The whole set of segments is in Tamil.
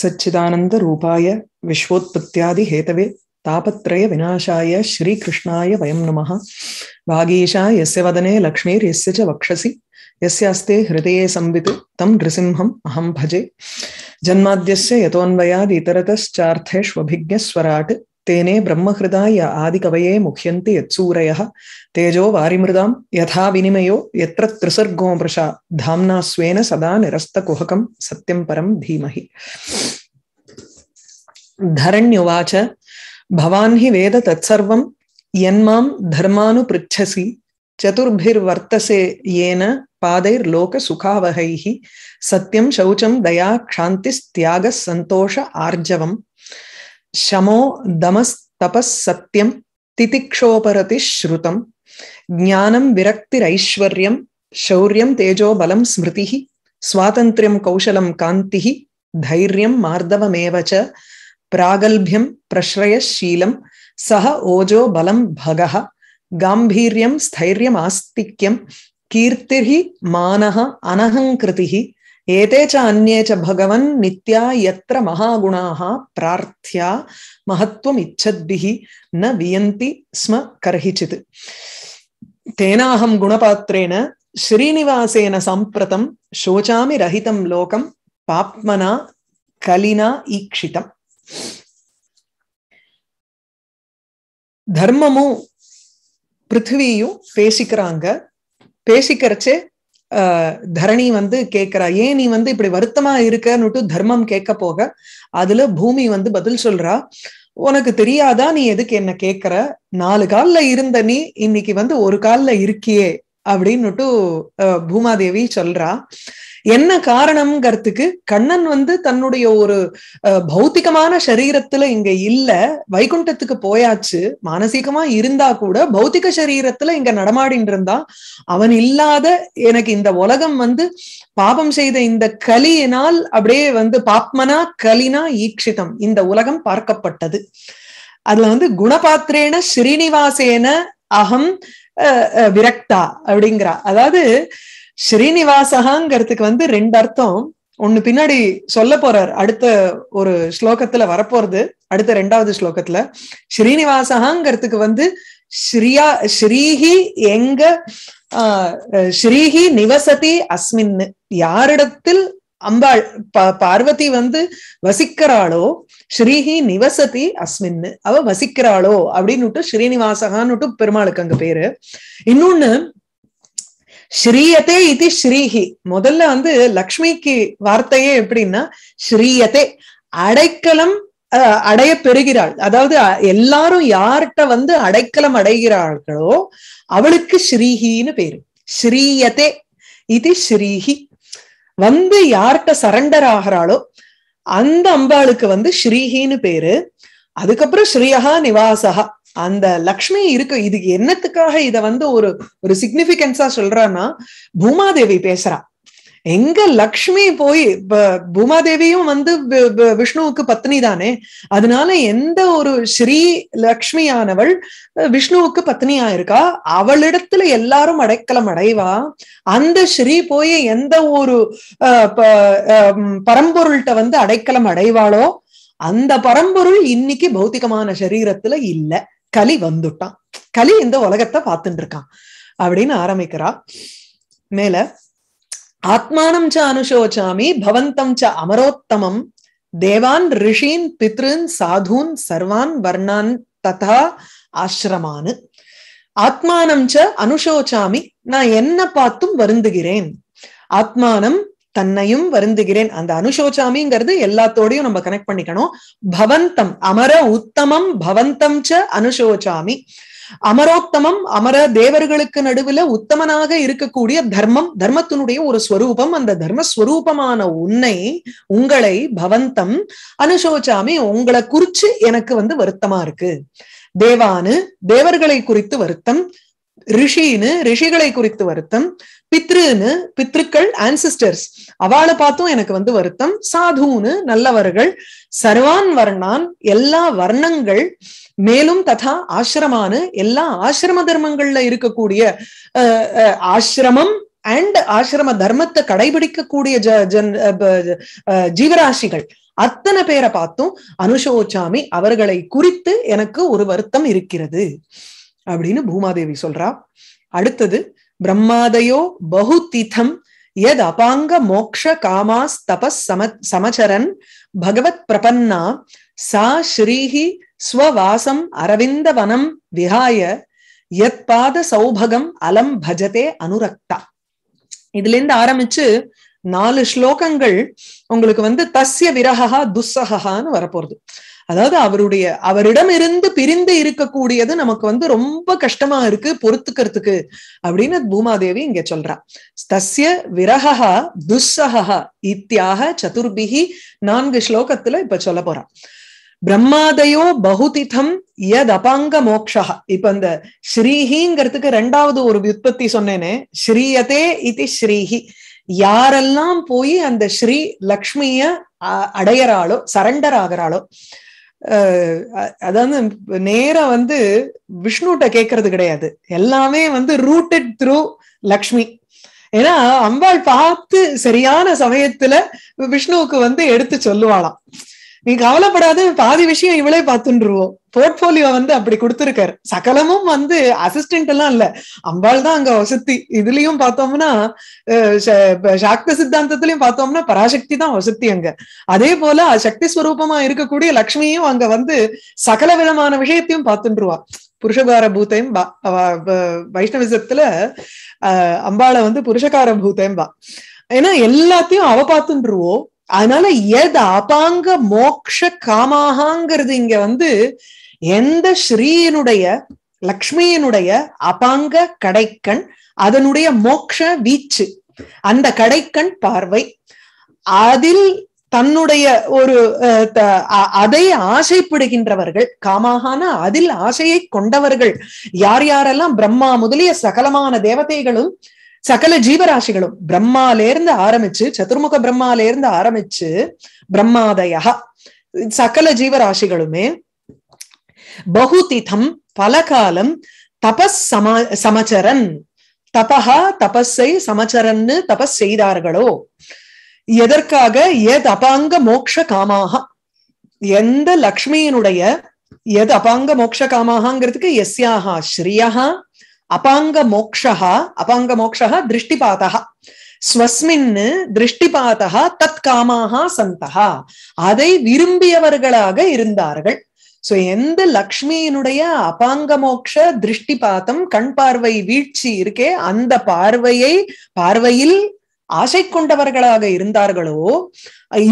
सच्चिदानंद रूपाय विश्वोत्पत्त्यादि हेतवे तापत्रय विनाशाय श्रीकृष्णाय वयम नमः वागीशा यस्य वदने लक्ष्मीर यस्य च वक्षसि यस्य यस्यास्ते हृदये संवित तं नृसिंहम अहम भजे जन्माद्यस्य यतोऽन्वयादितरतश्चार्थेष्वभिज्ञस्वराट् तेने ब्रह्महृदा य आदिकवये मुह्यन्ति यत्सूरयः तेजो वारिमृदां यथा विनिमयो यत्र त्रिसर्गो मृषा धाम्ना स्वेन सदा निरस्तकुहकं सत्यं परं धीमहि धरण्युवाच भवान् हि वेद तत्सर्वं यन्मां धर्मानुपृच्छसि चतुर्भिर्वर्तसे येन पादैर्लोकसुखावहैः सत्यं शौचं दया क्षान्तिस्त्यागः सन्तोष आर्जवम् शमो दमस्तपःसत्यं तितिक्षोपरति ज्ञानम ज्ञानं विरक्तिरैश्वर्यं तेजो बलम स्मृति स्वातंत्र्यम कौशलं कान्तिः धैर्य मार्दवमेव च प्रागल्भ्यं प्रश्रयशीलं सह ओजो बलम भग गाम्भीर्यं स्थैर्यमास्तिक्यं कीर्तिः मानः अनहंकृति ஏதே ச அந்நே ச பகவன் நித்யா எத்திர மகாகுணாக பிரார்த்தியா மகத்துவம் இச்சத்பிகி ந வியந்தி ஸ்ம கர்ஹிச்சித் தேனாகம் குணபாத்திரேன ஸ்ரீனிவாசேன சம்பிரதம் சோச்சாமி ரஹிதம் லோகம் பாப்மனா கலினா ஈக்ஷிதம் தர்மமும் பிருத்திவியும் பேசிக்கிறாங்க பேசிக்கிறச்சே தரணி வந்து கேட்கிறா ஏன் நீ வந்து இப்படி வருத்தமா இருக்கன்னுட்டு தர்மம் கேட்க போக அதுல பூமி வந்து பதில் சொல்றா உனக்கு தெரியாதா நீ எதுக்கு என்ன கேட்கிற நாலு கால்ல இருந்த நீ இன்னைக்கு வந்து ஒரு கால்ல இருக்கியே அப்படின்னுட்டு பூமாதேவி சொல்றா என்ன காரணம்ங்கிறதுக்கு கண்ணன் வந்து தன்னுடைய ஒரு பௌத்திகமான சரீரத்துல இங்க இல்ல வைகுண்டத்துக்கு போயாச்சு மானசீகமா இருந்தா கூட பௌத்திக சரீரத்துல இங்க நடமாடின் இருந்தா அவன் இல்லாத எனக்கு இந்த உலகம் வந்து பாபம் செய்த இந்த கலியினால் அப்படியே வந்து பாப்மனா கலினா ஈக்ஷிதம் இந்த உலகம் பார்க்கப்பட்டது அதுல வந்து குணபாத்திரேன ஸ்ரீனிவாசேன அகம் விரக்தா அப்படிங்கிறா அதாவது ஸ்ரீனிவாசகாங்கிறதுக்கு வந்து ரெண்டு அர்த்தம் ஒண்ணு பின்னாடி சொல்ல போறார் அடுத்த ஒரு ஸ்லோகத்துல வரப்போறது அடுத்த ரெண்டாவது ஸ்லோகத்துல ஸ்ரீனிவாசகாங்கிறதுக்கு வந்து ஸ்ரீயா ஸ்ரீஹி எங்க ஸ்ரீஹி நிவசதி அஸ்மின் யாரிடத்தில் அம்பாள் பார்வதி வந்து வசிக்கிறாளோ ஸ்ரீஹி நிவசதி அஸ்மின் அவ வசிக்கிறாளோ அப்படின்னு ஸ்ரீனிவாசகான்னுட்டு பெருமாளுக்கு அங்க பேரு இன்னொன்னு ஸ்ரீயதே இது ஸ்ரீஹி முதல்ல வந்து லக்ஷ்மிக்கு வார்த்தையே எப்படின்னா ஸ்ரீயதே அடைக்கலம் அடைய பெறுகிறாள் அதாவது எல்லாரும் யார்கிட்ட வந்து அடைக்கலம் அடைகிறார்களோ அவளுக்கு ஸ்ரீஹின்னு பேரு ஸ்ரீயதே இது ஸ்ரீஹி வந்து யார்கிட்ட சரண்டர் ஆகிறாளோ அந்த அம்பாளுக்கு வந்து ஸ்ரீஹின்னு பேரு அதுக்கப்புறம் ஸ்ரீயகா நிவாசகா அந்த லக்ஷ்மி இருக்கு இது என்னத்துக்காக இத வந்து ஒரு ஒரு சிக்னிபிகன்ஸா சொல்றான்னா பூமாதேவி பேசுறா எங்க லக்ஷ்மி போய் பூமாதேவியும் வந்து விஷ்ணுவுக்கு பத்னி தானே அதனால எந்த ஒரு ஸ்ரீ லக்ஷ்மியானவள் விஷ்ணுவுக்கு பத்னியா இருக்கா அவளிடத்துல எல்லாரும் அடைக்கலம் அடைவா அந்த ஸ்ரீ போய் எந்த ஒரு பரம்பொருள்கிட்ட வந்து அடைக்கலம் அடைவாளோ அந்த பரம்பொருள் இன்னைக்கு பௌத்திகமான சரீரத்துல இல்லை கலி வந்துட்டான் கலி இந்த உலகத்தை பார்த்துட்டு இருக்கான் அப்படின்னு ஆரம்பிக்கிறா மேல ஆத்மானம் ச அனுஷோச்சாமி பவந்தம் ச அமரோத்தமம் தேவான் ரிஷீன் பித்ருன் சாதூன் சர்வான் வர்ணான் ததா ஆசிரமானு ஆத்மானம் ச அனுஷோச்சாமி நான் என்ன பார்த்தும் வருந்துகிறேன் ஆத்மானம் தன்னையும் வருந்துகிறேன் அந்த அனுசோச்சாமிங்கிறது எல்லாத்தோடையும் நம்ம கனெக்ட் பண்ணிக்கணும் பவந்தம் அமர உத்தமம் பவந்தம் ச அனுசோச்சாமி அமரோத்தமம் அமர தேவர்களுக்கு நடுவுல உத்தமனாக இருக்கக்கூடிய தர்மம் தர்மத்தினுடைய ஒரு ஸ்வரூபம் அந்த தர்மஸ்வரூபமான உன்னை உங்களை பவந்தம் அனுசோச்சாமி உங்களை குறிச்சு எனக்கு வந்து வருத்தமா இருக்கு தேவானு தேவர்களை குறித்து வருத்தம் ரிஷின்னு ரிஷிகளை குறித்து வருத்தம் பித்ருன்னு பித்ருக்கள் ஆன்சிஸ்டர்ஸ் அவளை பார்த்தும் எனக்கு வந்து வருத்தம் சாதுன்னு நல்லவர்கள் சர்வான் வர்ணான் எல்லா வர்ணங்கள் மேலும் ததா ஆசிரமானு எல்லா ஆசிரம தர்மங்கள்ல இருக்கக்கூடிய ஆசிரமம் அண்ட் ஆசிரம தர்மத்தை கடைபிடிக்கக்கூடிய ஜன் ஜீவராசிகள் அத்தனை பேரை பார்த்தும் அனுஷோச்சாமி அவர்களை குறித்து எனக்கு ஒரு வருத்தம் இருக்கிறது அப்படின்னு பூமாதேவி சொல்றா அடுத்தது பிரம்மாதயோ பகுதித்தம் எத் அபாங்க மோக்ஷ காமாஸ் தபஸ் சம சமச்சரன் பகவத் பிரபன்னா சா ஸ்ரீஹி ஸ்வவாசம் அரவிந்தவனம் விஹாய எத் பாத சௌபகம் அலம் பஜதே அனுரக்தா இதுல இருந்து ஆரம்பிச்சு நாலு ஸ்லோகங்கள் உங்களுக்கு வந்து தஸ்ய விரகா துஸ்ஸகான்னு வரப்போறது அதாவது அவருடைய அவரிடம் இருந்து பிரிந்து இருக்கக்கூடியது நமக்கு வந்து ரொம்ப கஷ்டமா இருக்கு பொறுத்துக்கிறதுக்கு அப்படின்னு பூமாதேவி இங்க சொல்றா தஸ்ய விரகா துஸ்ஸகா இத்தியாக சதுர்பிகி நான்கு ஸ்லோகத்துல இப்ப சொல்ல போறான் பிரம்மாதயோ பகுதிதம் யத் அபாங்க மோக்ஷா இப்ப இந்த ஸ்ரீஹிங்கிறதுக்கு ரெண்டாவது ஒரு வியுற்பத்தி சொன்னேனே ஸ்ரீயதே இது ஸ்ரீஹி யாரெல்லாம் போய் அந்த ஸ்ரீ லக்ஷ்மிய அடையறாளோ சரண்டர் ஆகிறாளோ அதாவது நேரா வந்து விஷ்ணுட்ட கேட்கறது கிடையாது எல்லாமே வந்து ரூட்டட் த்ரூ லக்ஷ்மி ஏன்னா அம்பாள் பார்த்து சரியான சமயத்துல விஷ்ணுவுக்கு வந்து எடுத்து சொல்லுவாளாம் நீ கவலைப்படாத பாதி விஷயம் இவளே பார்த்துருவோம் போர்ட்போலியோ வந்து அப்படி கொடுத்துருக்காரு சகலமும் வந்து அசிஸ்டன்ட் எல்லாம் இல்ல அம்பாள் தான் அங்க வசதி இதுலயும் பார்த்தோம்னா சாக்த சித்தாந்தத்திலயும் பார்த்தோம்னா பராசக்தி தான் வசத்தி அங்க அதே போல சக்தி ஸ்வரூபமா இருக்கக்கூடிய லக்ஷ்மியும் அங்க வந்து சகல விதமான விஷயத்தையும் பார்த்துருவா புருஷகார பூத்தையும் வைஷ்ணவிசத்துல அஹ் அம்பாளை வந்து புருஷகார பூத்தையும் பா ஏன்னா எல்லாத்தையும் அவ பார்த்துருவோம் அதனால எத அபாங்க மோக்ஷ காமாகாங்கிறது இங்க வந்து எந்த ஸ்ரீயினுடைய லக்ஷ்மியினுடைய அபாங்க கடைக்கண் அதனுடைய மோக்ஷ வீச்சு அந்த கடைக்கண் பார்வை அதில் தன்னுடைய ஒரு அதை ஆசைப்படுகின்றவர்கள் காமாகான அதில் ஆசையை கொண்டவர்கள் யார் யாரெல்லாம் பிரம்மா முதலிய சகலமான தேவதைகளும் சகல ஜீவராசிகளும் பிரம்மால இருந்து ஆரம்பிச்சு சதுர்முக பிரம்மால இருந்து ஆரம்பிச்சு பிரம்மாதயா சகல ஜீவராசிகளுமே பகுதிதம் பல காலம் தபஸ் சம சமச்சரன் தபஹா தபஸை சமச்சரன்னு தபஸ் செய்தார்களோ எதற்காக எத் அபாங்க மோக்ஷ காமாக எந்த லக்ஷ்மியினுடைய எது அபாங்க மோக்ஷ காமாகங்கிறதுக்கு எஸ்யாகா ஸ்ரீயா அபாங்க மோக்ஷா அபாங்க மோக்ஷா திருஷ்டிபாதா ஸ்வஸ்மின் திருஷ்டிபாதா தத் காமாக சந்தா அதை விரும்பியவர்களாக இருந்தார்கள் சோ எந்த லக்ஷ்மியினுடைய மோக்ஷ திருஷ்டி பாத்தம் கண் பார்வை வீழ்ச்சி இருக்கே அந்த பார்வையை பார்வையில் ஆசை கொண்டவர்களாக இருந்தார்களோ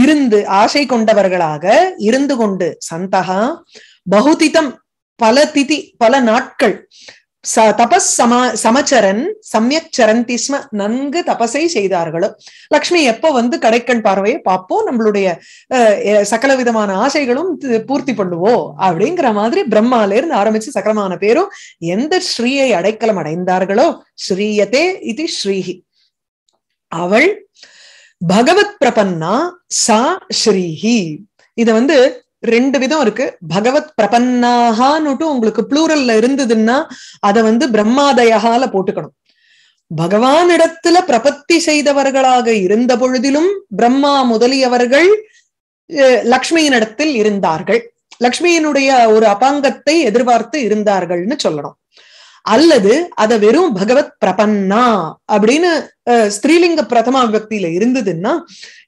இருந்து ஆசை கொண்டவர்களாக இருந்து கொண்டு சந்தகா பகுதிதம் பல திதி பல நாட்கள் ச தபஸ் சமா சமச்சரன் சமயக் சரந்திஸ்ம நன்கு தபசை செய்தார்களோ லக்ஷ்மி எப்ப வந்து கடைக்கண் பார்வையை பார்ப்போம் நம்மளுடைய சகல விதமான ஆசைகளும் பூர்த்தி பண்ணுவோம் அப்படிங்கிற மாதிரி பிரம்மால இருந்து ஆரம்பிச்சு சகலமான பேரும் எந்த ஸ்ரீயை அடைக்கலம் அடைந்தார்களோ ஸ்ரீயதே இது ஸ்ரீஹி அவள் பகவத் பிரபன்னா சா ஸ்ரீஹி இத வந்து ரெண்டு விதம் இருக்கு பகவத் பிரபன்னாகான்னுட்டு உங்களுக்கு ப்ளூரல்ல இருந்ததுன்னா அதை வந்து பிரம்மாதயால போட்டுக்கணும் பகவானிடத்துல பிரபத்தி செய்தவர்களாக இருந்த பொழுதிலும் பிரம்மா முதலியவர்கள் லக்ஷ்மியினிடத்தில் இருந்தார்கள் லக்ஷ்மியினுடைய ஒரு அபாங்கத்தை எதிர்பார்த்து இருந்தார்கள்னு சொல்லணும் அல்லது அதை வெறும் பகவத் பிரபன்னா அப்படின்னு ஸ்ரீலிங்க பிரதமா விபக்தியில இருந்ததுன்னா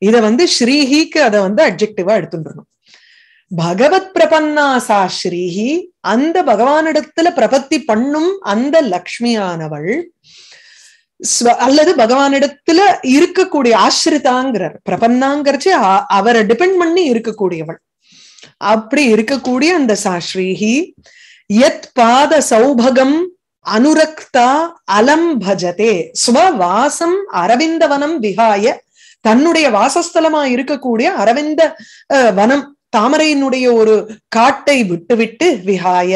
இதை வந்து ஸ்ரீஹிக்கு அதை வந்து அப்ஜெக்டிவா எடுத்துட்டு பகவத் பிரபன்னா சா ஸ்ரீஹி அந்த பகவானிடத்துல பிரபத்தி பண்ணும் அந்த லக்ஷ்மியானவள் அல்லது பகவானிடத்துல இருக்கக்கூடிய ஆசிரிதாங்கிறார் பிரபன்னாங்கிறச்சு அவரை டிபெண்ட் பண்ணி இருக்கக்கூடியவள் அப்படி இருக்கக்கூடிய அந்த ஸ்ரீஹி எத் பாத சௌபகம் அனுரக்தா அலம் பஜதே ஸ்வவாசம் அரவிந்தவனம் விகாய தன்னுடைய வாசஸ்தலமா இருக்கக்கூடிய அரவிந்த வனம் தாமரையினுடைய ஒரு காட்டை விட்டுவிட்டு விஹாய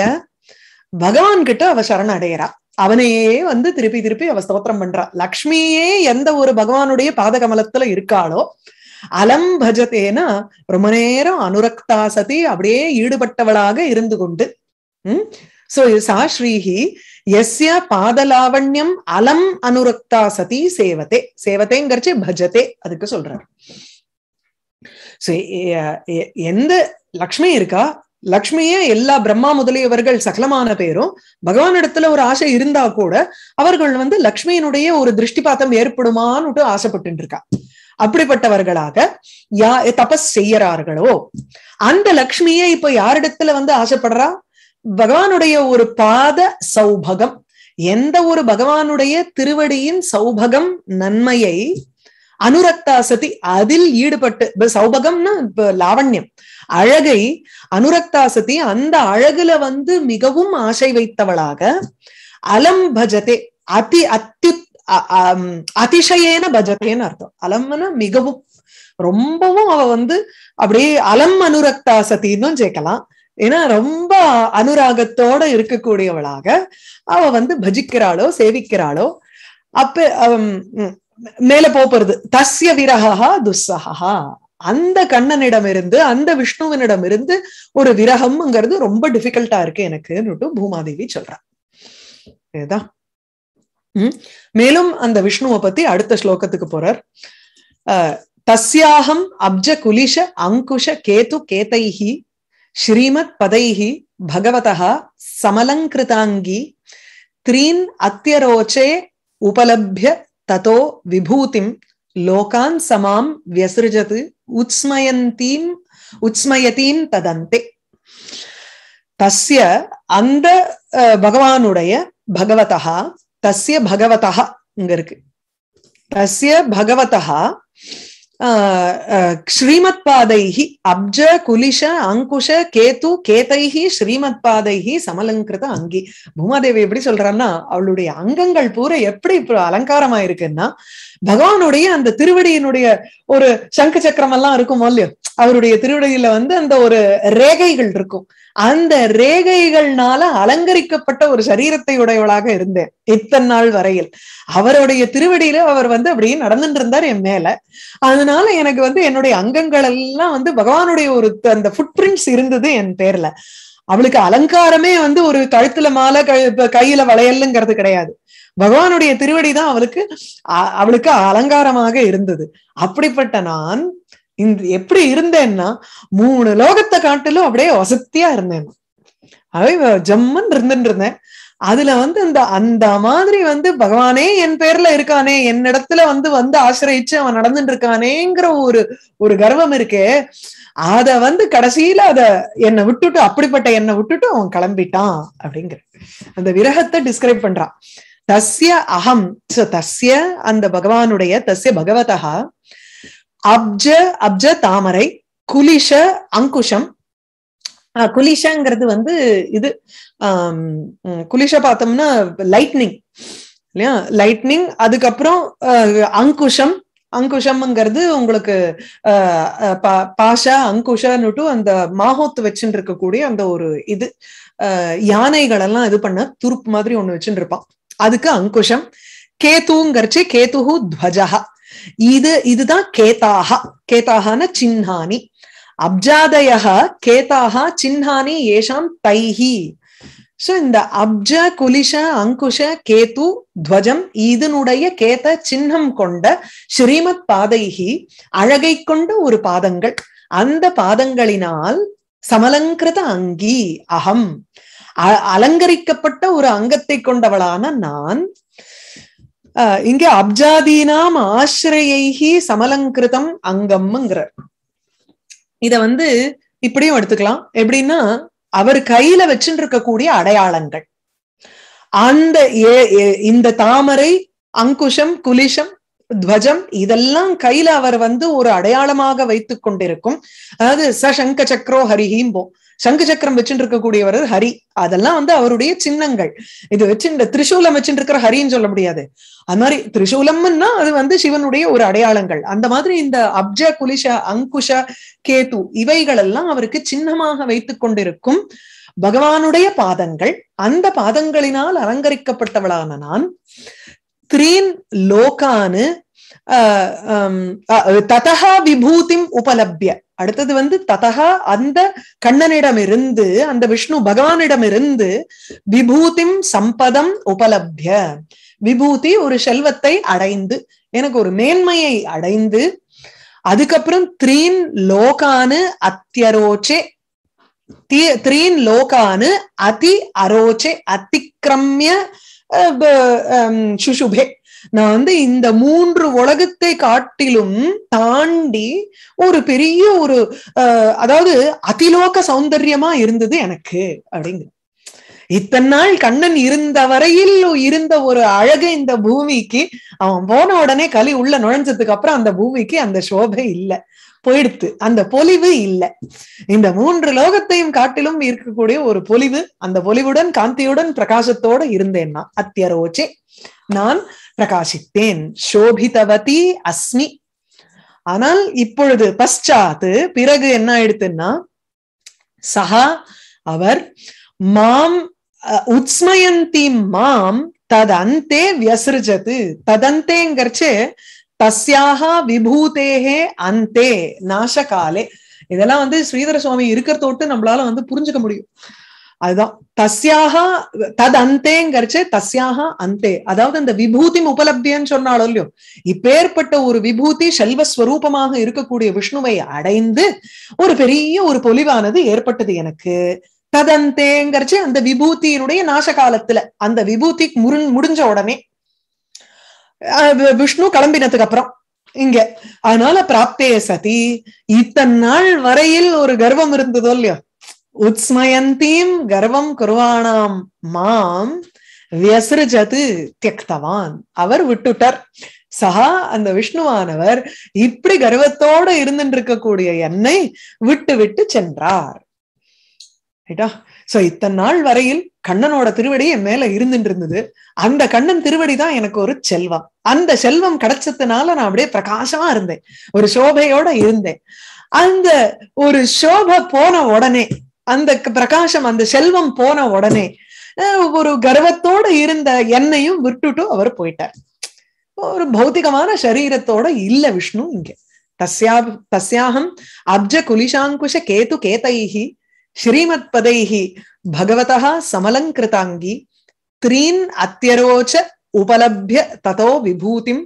பகவான் கிட்ட அவ சரண் அடையறா அவனையே வந்து திருப்பி திருப்பி அவ ஸ்தோத்திரம் பண்றா லக்ஷ்மியே எந்த ஒரு பகவானுடைய பாதகமலத்துல இருக்காளோ அலம் பஜதேனா ரொம்ப நேரம் அனுரக்தா சதி அப்படியே ஈடுபட்டவளாக இருந்து கொண்டு உம் சோ சா ஸ்ரீஹி எஸ்ய பாதலாவண்யம் அலம் அனுரக்தா சதி சேவதே சேவதேங்கிறச்சு பஜதே அதுக்கு சொல்றாரு சோ எந்த லக்ஷ்மி இருக்கா லக்ஷ்மியே எல்லா பிரம்மா முதலியவர்கள் சகலமான பேரும் பகவானிடத்துல ஒரு ஆசை இருந்தா கூட அவர்கள் வந்து லக்ஷ்மியினுடைய ஒரு திருஷ்டி பாத்தம் ஏற்படுமான்னு ஆசைப்பட்டு இருக்கா அப்படிப்பட்டவர்களாக யா தபஸ் செய்யறார்களோ அந்த லக்ஷ்மியே இப்ப யாரிடத்துல வந்து ஆசைப்படுறா பகவானுடைய ஒரு பாத சௌபகம் எந்த ஒரு பகவானுடைய திருவடியின் சௌபகம் நன்மையை அனுரக்தா சதி அதில் ஈடுபட்டு இப்ப சௌபகம்னா இப்ப லாவண்யம் அழகை அனுரக்தா சதி அந்த அழகுல வந்து மிகவும் ஆசை வைத்தவளாக அலம் பஜதே அதி அத்தி அதிசயேன பஜதேன்னு அர்த்தம் அலம்னா மிகவும் ரொம்பவும் அவ வந்து அப்படியே அலம் அனுரக்தா சத்தின்னு ஜெயிக்கலாம் ஏன்னா ரொம்ப அனுராகத்தோட இருக்கக்கூடியவளாக அவ வந்து பஜிக்கிறாளோ சேவிக்கிறாளோ அப்ப மேல போறது தஸ்ய விரகா துஸ்ஸகா அந்த கண்ணனிடம் இருந்து அந்த விஷ்ணுவனிடம் இருந்து ஒரு விரகம்ங்கிறது ரொம்ப டிஃபிகல்ட்டா இருக்கு எனக்குன்னுட்டு பூமாதேவி சொல்றா உம் மேலும் அந்த விஷ்ணுவை பத்தி அடுத்த ஸ்லோகத்துக்கு போறார் தஸ்யாகம் அப்ஜ குலிஷ அங்குஷ கேது கேதைஹி ஸ்ரீமத் பதைஹி பகவதா சமலங்கிருதாங்கி த்ரீன் அத்தியரோச்சே உபலப்ய ततो विभूतिम् लोकान् समाम् व्यसृजत् उत्स्मयन्तीम् उत्स्मयतीम् तदन्ते तस्य अन्ध भगवानुडय भगवतः तस्य भगवतः तस्य भगवतः பாதைஹி அப்ஜ குலிஷ அங்குஷ கேதைஹி ஸ்ரீமத் பாதைஹி சமலங்கிருத அங்கி பூமாதேவி எப்படி சொல்றான்னா அவளுடைய அங்கங்கள் பூரா எப்படி இப்போ அலங்காரமா இருக்குன்னா பகவானுடைய அந்த திருவடியினுடைய ஒரு சங்கு சக்கரம் எல்லாம் இருக்குமோ இல்லையோ அவருடைய திருவடியில வந்து அந்த ஒரு ரேகைகள் இருக்கும் அந்த ரேகைகள்னால அலங்கரிக்கப்பட்ட ஒரு சரீரத்தை உடையவளாக இருந்தேன் இத்தனை நாள் வரையில் அவருடைய திருவடியில அவர் வந்து அப்படியே நடந்துட்டு இருந்தார் என் மேல அதனால எனக்கு வந்து என்னுடைய அங்கங்கள் எல்லாம் வந்து பகவானுடைய ஒரு அந்த ஃபுட் பிரிண்ட்ஸ் இருந்தது என் பேர்ல அவளுக்கு அலங்காரமே வந்து ஒரு கழுத்துல மாலை கையில வளையல்லுங்கிறது கிடையாது பகவானுடைய திருவடி தான் அவளுக்கு அவளுக்கு அலங்காரமாக இருந்தது அப்படிப்பட்ட நான் இந்த எப்படி இருந்தேன்னா மூணு லோகத்தை காட்டிலும் அப்படியே வசத்தியா இருந்தேன் ஜம்மன் இருந்துட்டு இருந்தேன் அதுல வந்து இந்த அந்த மாதிரி வந்து பகவானே என் பேர்ல இருக்கானே என்னிடத்துல வந்து வந்து ஆசிரியிச்சு அவன் நடந்துட்டு இருக்கானேங்கிற ஒரு ஒரு கர்வம் இருக்கே அத வந்து கடைசியில அத என்னை விட்டுட்டு அப்படிப்பட்ட என்னை விட்டுட்டு அவன் கிளம்பிட்டான் அப்படிங்கிற அந்த விரகத்தை டிஸ்கிரைப் பண்றான் தஸ்ய அகம் சோ தஸ்ய அந்த பகவானுடைய தஸ்ய பகவதா அப்ஜ அப்ஜ தாமரை குலிஷ அங்குஷம் குலிஷங்கிறது வந்து இது குலிஷ பார்த்தோம்னா லைட்னிங் இல்லையா லைட்னிங் அதுக்கப்புறம் அங்குஷம் அங்குஷம்ங்கிறது உங்களுக்கு பாஷா அங்குஷன்னுட்டு அந்த மாஹோத்து வச்சுட்டு இருக்கக்கூடிய அந்த ஒரு இது யானைகள் எல்லாம் இது பண்ண துருப்பு மாதிரி ஒண்ணு வச்சுட்டு இருப்பான் அதுக்கு அங்குஷம் கேத்துங்கிறச்சு கேத்துஹு துவஜா இது இதுதான் கேதாக கேத்தாகன சின்னானி அப்ஜாதய கேதாக சின்னானி ஏஷாம் தைஹி சோ இந்த அப்ஜ குலிஷ அங்குஷ கேது துவஜம் இதனுடைய கேத சின்னம் கொண்ட ஸ்ரீமத் பாதைஹி அழகை கொண்ட ஒரு பாதங்கள் அந்த பாதங்களினால் சமலங்கிருத அங்கி அகம் அலங்கரிக்கப்பட்ட ஒரு அங்கத்தை கொண்டவளான நான் இங்கே அப்ஜாதீனாம் ஆசிரியைகி சமலங்கிருதம் அங்கம்ங்கிறார் இத வந்து இப்படியும் எடுத்துக்கலாம் எப்படின்னா அவர் கையில வச்சுட்டு இருக்கக்கூடிய அடையாளங்கள் அந்த இந்த தாமரை அங்குஷம் குலிஷம் துவஜம் இதெல்லாம் கையில அவர் வந்து ஒரு அடையாளமாக வைத்துக் கொண்டிருக்கும் அதாவது ச சங்க சக்கரோ ஹரிஹீம்போ சங்கு சக்கரம் வச்சுட்டு இருக்கக்கூடியவர் ஹரி அதெல்லாம் வந்து அவருடைய சின்னங்கள் இது வச்சுட்டு திரிசூலம் வச்சுட்டு இருக்கிற ஹரின்னு சொல்ல முடியாது அது மாதிரி திரிசூலம்னா அது வந்து சிவனுடைய ஒரு அடையாளங்கள் அந்த மாதிரி இந்த அப்ஜ குலிஷ அங்குஷ கேது இவைகள் எல்லாம் அவருக்கு சின்னமாக வைத்துக் கொண்டிருக்கும் பகவானுடைய பாதங்கள் அந்த பாதங்களினால் அலங்கரிக்கப்பட்டவளான நான் त्रीन् லோகான் ததகா விபூதிம் உபலப்ய அடுத்தது வந்து ததகா அந்த கண்ணனிடம் இருந்து அந்த விஷ்ணு பகவானிடம் இருந்து விபூதிம் சம்பதம் உபலப்ய விபூதி ஒரு செல்வத்தை அடைந்து எனக்கு ஒரு மேன்மையை அடைந்து அதுக்கப்புறம் த்ரீன் லோகானு அத்தியரோச்சே த்ரீன் லோகானு அதி அரோச்சே அத்திக்கிரமிய சுஷுபே நான் வந்து இந்த மூன்று உலகத்தை காட்டிலும் தாண்டி ஒரு பெரிய ஒரு அதாவது அதிலோக சௌந்தரியமா இருந்தது எனக்கு அப்படிங்கிற இத்தனை நாள் கண்ணன் இருந்த வரையில் இருந்த ஒரு அழகு இந்த பூமிக்கு அவன் போன உடனே களி உள்ள நுழைஞ்சதுக்கு அப்புறம் அந்த பூமிக்கு அந்த சோபை இல்லை போயிடுத்து அந்த பொலிவு இல்ல இந்த மூன்று லோகத்தையும் காட்டிலும் இருக்கக்கூடிய ஒரு பொலிவு அந்த பொலிவுடன் காந்தியுடன் பிரகாசத்தோட இருந்தேன்னா அத்தியரோச்சே நான் பிரகாசித்தேன் சோபிதவதி அஸ்மி ஆனால் இப்பொழுது பஷாத்து பிறகு என்ன ஆயிடுத்துன்னா சஹா அவர் மாம் உத்மயந்தி மாம் ததந்தே வியசிருஜது ததந்தேங்கிறச்சு தஸ்யாக விபூதேகே அந்தே நாசகாலே இதெல்லாம் வந்து ஸ்ரீதர சுவாமி இருக்கிறதோட்டு நம்மளால வந்து புரிஞ்சுக்க முடியும் அதுதான் தஸ்யாக தத் அந்தேங்கிறச்சு தஸ்யாக அந்தே அதாவது அந்த விபூதி உபலப்தியன்னு சொன்னாலும் இல்லையோ இப்பேற்பட்ட ஒரு விபூதி செல்வஸ்வரூபமாக இருக்கக்கூடிய விஷ்ணுவை அடைந்து ஒரு பெரிய ஒரு பொலிவானது ஏற்பட்டது எனக்கு ததந்தேங்கிறச்சு அந்த விபூத்தியினுடைய நாச காலத்துல அந்த விபூதி முரு முடிஞ்ச உடனே விஷ்ணு கிளம்பினதுக்கு அப்புறம் இங்க அதனால பிராப்தே சதி இத்தன் நாள் வரையில் ஒரு கர்வம் இருந்ததோ இல்லையோ உத்மயந்தீம் கர்வம் குருவானாம் மாம் வியசிருஜது தியக்தவான் அவர் விட்டுட்டார் சஹா அந்த விஷ்ணுவானவர் இப்படி கர்வத்தோட இருந்துட்டு இருக்கக்கூடிய என்னை விட்டு விட்டு சென்றார் ரைட்டா சோ இத்தனை நாள் வரையில் கண்ணனோட திருவடி என் மேல இருந்துட்டு இருந்தது அந்த கண்ணன் திருவடி தான் எனக்கு ஒரு செல்வம் அந்த செல்வம் கிடைச்சதுனால நான் அப்படியே பிரகாசமா இருந்தேன் ஒரு சோபையோட இருந்தேன் அந்த ஒரு சோபை போன உடனே அந்த பிரகாசம் அந்த செல்வம் போன உடனே ஒரு கர்வத்தோட இருந்த என்னையும் விட்டுட்டு அவர் போயிட்டார் ஒரு பௌத்திகமான சரீரத்தோட இல்ல விஷ்ணு இங்க தஸ்யா தஸ்யாகம் அப்ஜ குலிஷாங்குஷ கேத்து கேதைஹி ஸ்ரீமத் பதைஹி பகவதா சமலங்கிருதாங்கி த்ரீன் அத்தியரோச்ச உபலபிய ததோ விபூதிம்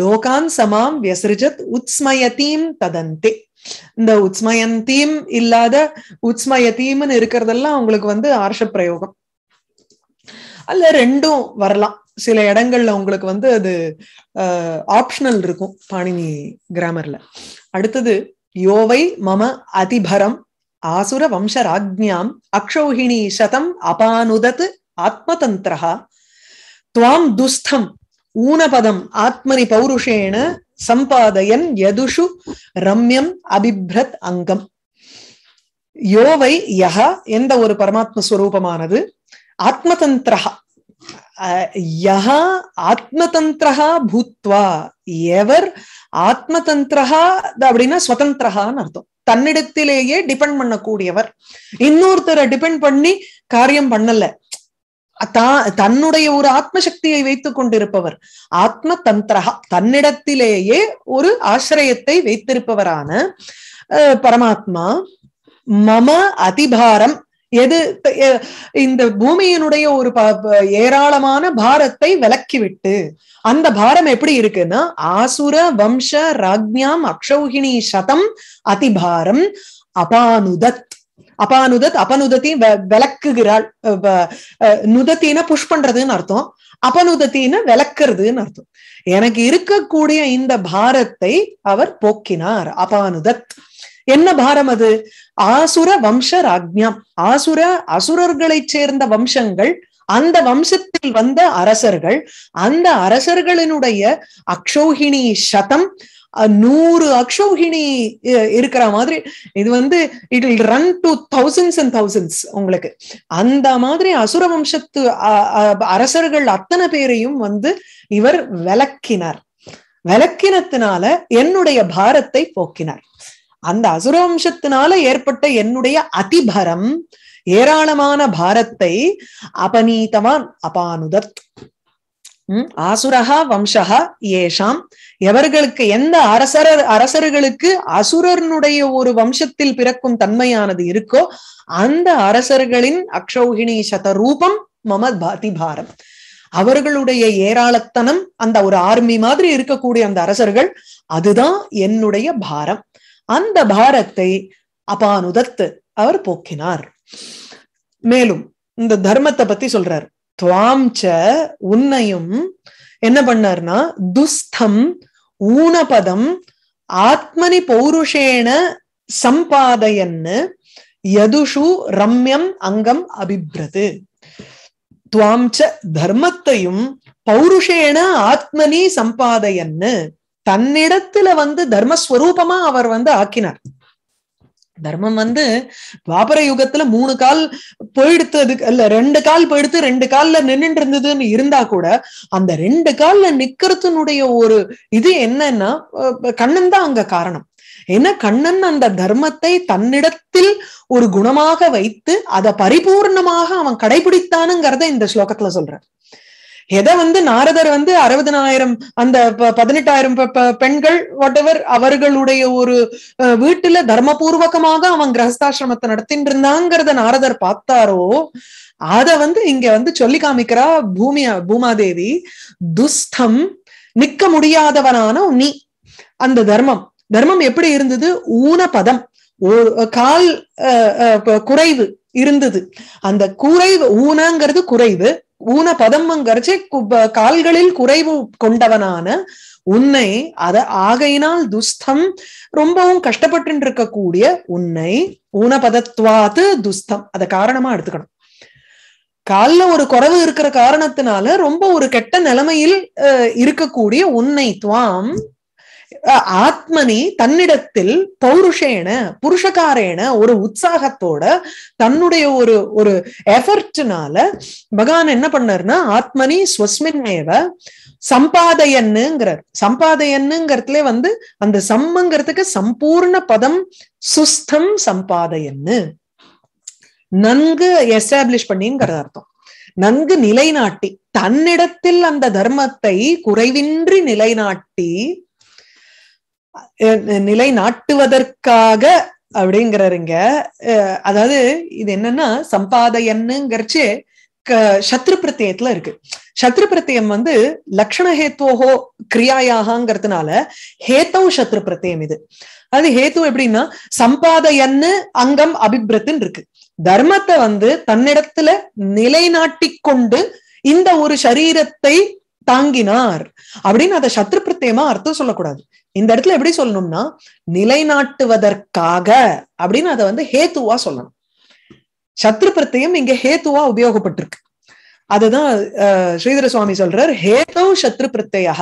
லோகான் சமாம் வியசிருஜத் உத்ஸ்மயத்தீம் ததந்தே இந்த உத்ஸ்மயந்தீம் இல்லாத உத்ஸ்மயத்தீம்னு இருக்கிறதெல்லாம் அவங்களுக்கு வந்து ஆர்ஷ பிரயோகம் அல்ல ரெண்டும் வரலாம் சில இடங்கள்ல உங்களுக்கு வந்து அது ஆப்ஷனல் இருக்கும் பாணினி கிராமர்ல அடுத்தது யோவை மம அதிபரம் ஆசுர வம்சராஜ்ஞாம் அக்ஷௌஹிணி சதம் அபானுதத் ஆத்மதந்திரா துவாம் துஸ்தம் ஊனபதம் ஆத்மனி பௌருஷேன சம்பாதையன் யதுஷு ரம்யம் அபிப்ரத் அங்கம் யோவை யஹ எந்த ஒரு பரமாத்ம ஸ்வரூபமானது ஆத்மதந்திரஹா யஹா ஆத்மதந்திரஹா பூத்வா எவர் ஆத்மதந்திரஹா அப்படின்னா ஸ்வதந்திரஹான்னு அர்த்தம் தன்னிடத்திலேயே டிபெண்ட் பண்ணக்கூடியவர் இன்னொருத்தரை டிபெண்ட் பண்ணி காரியம் பண்ணல தன்னுடைய ஒரு ஆத்மசக்தியை வைத்துக் கொண்டிருப்பவர் ஆத்ம தந்திரா தன்னிடத்திலேயே ஒரு ஆசிரியத்தை வைத்திருப்பவரான பரமாத்மா மம அதிபாரம் எது இந்த பூமியினுடைய ஒரு ஏராளமான பாரத்தை விலக்கிவிட்டு அந்த பாரம் எப்படி இருக்குன்னா ஆசுர வம்ச ராஜ்யாம் அக்ஷௌகிணி சதம் அதிபாரம் அபானுதத் அபானுதத் அபனுதத்தி விளக்குகிறாள் நுதத்தின புஷ் பண்றதுன்னு அர்த்தம் அபனுதத்தின விளக்குறதுன்னு அர்த்தம் எனக்கு இருக்கக்கூடிய இந்த பாரத்தை அவர் போக்கினார் அபானுதத் என்ன பாரம் அது ஆசுர வம்ச ராஜ்யம் ஆசுர அசுரர்களை சேர்ந்த வம்சங்கள் அந்த வம்சத்தில் வந்த அரசர்கள் அந்த அரசர்களினுடைய அக்ஷோகிணி சதம் நூறு அக்ஷோகிணி இருக்கிற மாதிரி இது வந்து it run to thousands and thousands உங்களுக்கு அந்த மாதிரி அசுர வம்சத்து அரசர்கள் அத்தனை பேரையும் வந்து இவர் விளக்கினார் விளக்கினத்தினால என்னுடைய பாரத்தை போக்கினார் அந்த அசுரவம்சத்தினால ஏற்பட்ட என்னுடைய அதிபரம் ஏராளமான பாரத்தை அபநீதவான் அபானுதத் உம் ஆசுரகா வம்சஹா ஏஷாம் எவர்களுக்கு எந்த அரசரர் அரசர்களுக்கு அசுரனுடைய ஒரு வம்சத்தில் பிறக்கும் தன்மையானது இருக்கோ அந்த அரசர்களின் அக்ஷௌகிணி சதரூபம் மம பாதி பாரம் அவர்களுடைய ஏராளத்தனம் அந்த ஒரு ஆர்மி மாதிரி இருக்கக்கூடிய அந்த அரசர்கள் அதுதான் என்னுடைய பாரம் அந்த பாரத்தை அபானுதத்து அவர் போக்கினார் மேலும் இந்த தர்மத்தை பத்தி சொல்றார் துவாம்ச்ச உன்னையும் என்ன பண்ணார்னா துஸ்தம் ஊனபதம் ஆத்மனி பௌருஷேன சம்பாதையன்னு யதுஷு ரம்யம் அங்கம் அபிப்ரது துவாம்ச்ச தர்மத்தையும் பௌருஷேன ஆத்மனி சம்பாதையன்னு தன்னிடத்துல வந்து தர்மஸ்வரூபமா அவர் வந்து ஆக்கினார் தர்மம் வந்து துவாபர யுகத்துல மூணு கால் போயிடுத்து இல்ல ரெண்டு கால் போயிடுத்து ரெண்டு கால்ல நின்னுட்டு இருந்ததுன்னு இருந்தா கூட அந்த ரெண்டு கால்ல நிக்கிறதுனுடைய ஒரு இது என்னன்னா கண்ணன் தான் அங்க காரணம் ஏன்னா கண்ணன் அந்த தர்மத்தை தன்னிடத்தில் ஒரு குணமாக வைத்து அதை பரிபூர்ணமாக அவன் கடைபிடித்தானுங்கிறத இந்த ஸ்லோகத்துல சொல்றான் எதை வந்து நாரதர் வந்து அறுபதனாயிரம் அந்த பதினெட்டாயிரம் பெண்கள் வாட் எவர் அவர்களுடைய ஒரு வீட்டுல தர்மபூர்வகமாக அவன் கிரகஸ்தாசிரமத்தை நடத்திட்டு இருந்தாங்கிறத நாரதர் பார்த்தாரோ அத வந்து இங்க வந்து சொல்லி காமிக்கிறா பூமியா பூமாதேவி துஸ்தம் நிக்க முடியாதவனான நீ அந்த தர்மம் தர்மம் எப்படி இருந்தது ஊன பதம் கால் குறைவு இருந்தது அந்த குறைவு ஊனங்கிறது குறைவு ஊனபதம்மங்கரிச்சு கால்களில் குறைவு கொண்டவனான உன்னை அத ஆகையினால் துஸ்தம் ரொம்பவும் கஷ்டப்பட்டு இருக்கக்கூடிய உன்னை ஊனபதத்வாத்து துஸ்தம் அத காரணமா எடுத்துக்கணும் காலில் ஒரு குறவு இருக்கிற காரணத்தினால ரொம்ப ஒரு கெட்ட நிலைமையில் இருக்கக்கூடிய உன்னை துவாம் ஆத்மனி தன்னிடத்தில் பௌருஷேன புருஷகாரேன ஒரு உற்சாகத்தோட தன்னுடைய ஒரு ஒரு எஃபர்ட்னால பகவான் என்ன பண்ணார்னா ஆத்மனி ஸ்வஸ்மின் ஏவ சம்பாதையன்னுங்கிறார் சம்பாதையன்னுங்கிறதுல வந்து அந்த சம்மங்கிறதுக்கு சம்பூர்ண பதம் சுஸ்தம் சம்பாதையன்னு நன்கு எஸ்டாப்ளிஷ் பண்ணிங்கிறது அர்த்தம் நன்கு நிலைநாட்டி தன்னிடத்தில் அந்த தர்மத்தை குறைவின்றி நிலைநாட்டி நிலை நாட்டுவதற்காக அப்படிங்கிறாருங்க அதாவது இது என்னன்னா சம்பாதையன்னுங்கிறச்சு சத்ரு பிரத்தியத்துல இருக்கு சத்ரு பிரத்தியம் வந்து லக்ஷண ஹேத்துவோ கிரியாயாகங்கிறதுனால ஹேத்தவ் சத்ரு பிரத்தியம் இது அது ஹேத்து எப்படின்னா சம்பாதையன்னு அங்கம் அபிப்ரத்துன்னு இருக்கு தர்மத்தை வந்து தன்னிடத்துல நிலைநாட்டி கொண்டு இந்த ஒரு சரீரத்தை தாங்கினார் அப்படின்னு அதை சத்ரு பிரத்தியமா அர்த்தம் சொல்லக்கூடாது இந்த இடத்துல எப்படி சொல்லணும்னா நிலைநாட்டுவதற்காக அப்படின்னு அதை வந்து ஹேத்துவா சொல்லணும் சத்ரு பிரத்தியம் இங்க ஹேத்துவா உபயோகப்பட்டிருக்கு அதுதான் ஸ்ரீதர சுவாமி சொல்றார் ஹேதோ சத்ரு பிரத்திய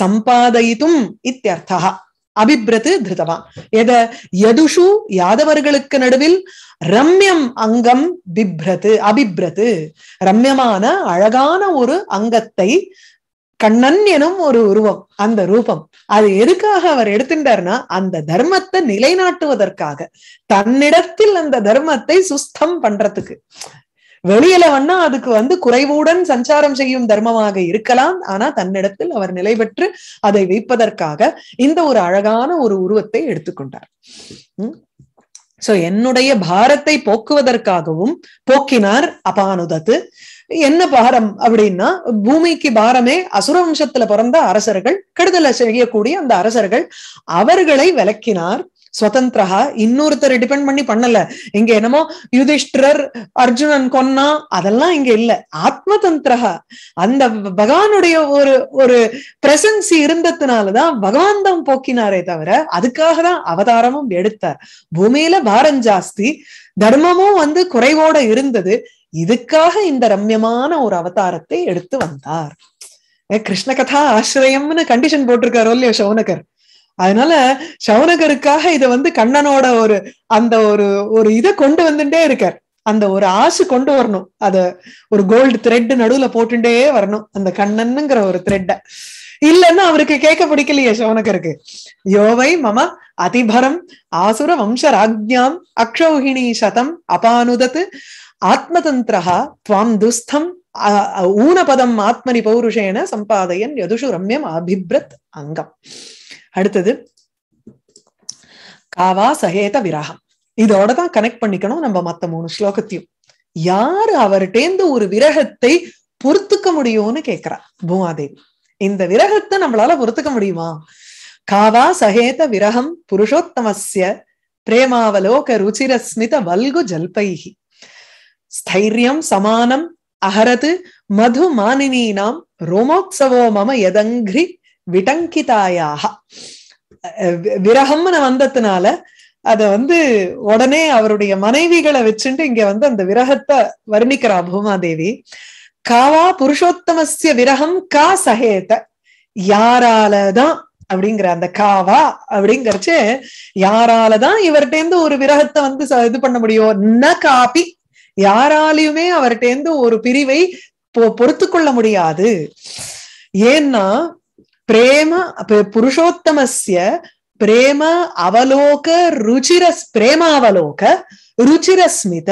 சம்பாதயித்தும் இத்தியர்த்தா அபிப்ரத்து திருதவா எத யதுஷு யாதவர்களுக்கு நடுவில் ரம்யம் அங்கம் பிப்ரது அபிப்ரது ரம்யமான அழகான ஒரு அங்கத்தை கண்ணன் எனும் ஒரு உருவம் அந்த ரூபம் அது எதுக்காக அவர் எடுத்துட்டார்னா அந்த தர்மத்தை நிலைநாட்டுவதற்காக தன்னிடத்தில் அந்த தர்மத்தை சுஸ்தம் பண்றதுக்கு வெளியில வேணா அதுக்கு வந்து குறைவுடன் சஞ்சாரம் செய்யும் தர்மமாக இருக்கலாம் ஆனா தன்னிடத்தில் அவர் நிலை பெற்று அதை வைப்பதற்காக இந்த ஒரு அழகான ஒரு உருவத்தை எடுத்துக்கொண்டார் சோ என்னுடைய பாரத்தை போக்குவதற்காகவும் போக்கினார் அபானுதத்து என்ன பாரம் அப்படின்னா பூமிக்கு பாரமே அசுரவம்சத்துல பிறந்த அரசர்கள் கெடுதலை செய்யக்கூடிய அந்த அரசர்கள் அவர்களை விளக்கினார் சுதந்திரா இன்னொருத்தர் டிபெண்ட் பண்ணி பண்ணல இங்க என்னமோ யுதிஷ்டர் அர்ஜுனன் கொன்னா அதெல்லாம் இங்க இல்ல ஆத்ம அந்த பகவானுடைய ஒரு ஒரு பிரசன்ஸ் இருந்ததுனாலதான் பகவான் தான் போக்கினாரே தவிர அதுக்காக தான் அவதாரமும் எடுத்தார் பூமியில பாரம் ஜாஸ்தி தர்மமும் வந்து குறைவோட இருந்தது இதுக்காக இந்த ரம்யமான ஒரு அவதாரத்தை எடுத்து வந்தார் கிருஷ்ண கதா ஆசிரியம்னு கண்டிஷன் போட்டிருக்காரோ இல்லையோ சவுனகர் அதனால சவுனகருக்காக இத வந்து கண்ணனோட ஒரு அந்த ஒரு ஒரு இதை கொண்டு வந்துட்டே இருக்கார் அந்த ஒரு ஆசு கொண்டு வரணும் அத ஒரு கோல்டு த்ரெட் நடுவுல போட்டுட்டே வரணும் அந்த கண்ணனுங்கிற ஒரு த்ரெட்ட இல்லைன்னு அவருக்கு கேட்க பிடிக்கலையே சோனகருக்கு யோவை மம அதிபரம் ஆசுர வம்ச ராஜ்யாம் அக்ஷோகிணி சதம் அபானுதத்து ஆத்மதந்திரா துவாம் துஸ்தம் ஊனபதம் ஆத்மனி பௌருஷேன சம்பாதையன் யதுஷு ரம்யம் அபிப்ரத் அங்கம் அடுத்தது காவா சகேத விரகம் இதோட தான் கனெக்ட் பண்ணிக்கணும் நம்ம மத்த மூணு ஸ்லோகத்தையும் யாரு அவர்கிட்டேந்து ஒரு விரகத்தை பொறுத்துக்க முடியும்னு கேக்குறா பூமாதேவி இந்த விரகத்தை நம்மளால பொறுத்துக்க முடியுமா காவா சகேத விரகம் புருஷோத்தமசிய பிரேமாவலோக ருச்சிரஸ்மித வல்கு ஜல்பைகி ஸ்தைரியம் சமானம் அகரது மது மானினீனாம் ரோமோத்சவோ மம எதங்கிரி விடங்கிதாயாக விரகம்னு வந்ததுனால அத வந்து உடனே அவருடைய மனைவிகளை வச்சுட்டு இங்க வந்து அந்த விரகத்தை வர்ணிக்கிறா பூமாதேவி காவா புருஷோத்தமசிய விரகம் கா சகேத யாராலதான் அப்படிங்கிற அந்த காவா அப்படிங்கிறச்சு யாராலதான் இவர்கிட்ட இருந்து ஒரு விரகத்தை வந்து இது பண்ண முடியும் ந காபி யாராலையுமே அவர்கிட்ட ஒரு பிரிவை பொறுத்து கொள்ள முடியாது ஏன்னா பிரேம புருஷோத்தமஸ்ய பிரேம அவலோக ருச்சிரஸ் பிரேமாவலோக ருச்சிரஸ்மித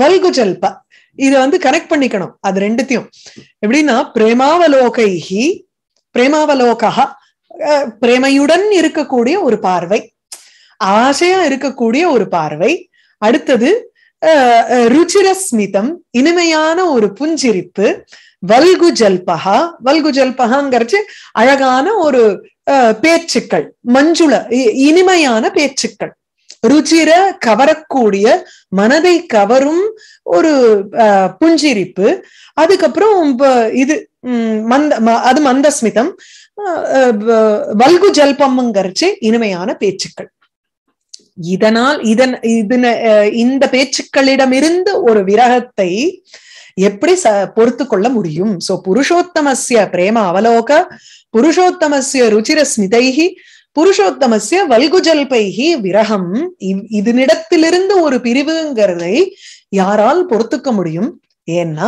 வல்குஜல்ப இது வந்து கனெக்ட் பண்ணிக்கணும் அது ரெண்டுத்தையும் எப்படின்னா பிரேமாவலோகைஹி பிரேமாவலோகா பிரேமையுடன் இருக்கக்கூடிய ஒரு பார்வை ஆசையா இருக்கக்கூடிய ஒரு பார்வை அடுத்தது ருச்சிரஸ்மிதம் இனிமையான ஒரு புஞ்சிரிப்பு வல்கு ஜல்பகா வல்கு ஜல்பகாங்கிறச்சு அழகான ஒரு பேச்சுக்கள் மஞ்சுள இனிமையான பேச்சுக்கள் ருச்சிர கவரக்கூடிய மனதை கவரும் ஒரு புஞ்சிரிப்பு அதுக்கப்புறம் இது மந்த அது மந்தஸ்மிதம் வல்கு ஜல்பம்ங்கிறச்சு இனிமையான பேச்சுக்கள் இதனால் இதன் இதன இந்த பேச்சுக்களிடமிருந்து ஒரு விரகத்தை எப்படி ச பொறுத்து கொள்ள முடியும் சோ புருஷோத்தமசிய பிரேம அவலோக புருஷோத்தமசிய ருச்சிர ஸ்மிதைகி புருஷோத்தமஸ்ய வல்குஜல்பைகி விரகம் இதனிடத்திலிருந்து ஒரு பிரிவுங்கிறதை யாரால் பொறுத்துக்க முடியும் ஏன்னா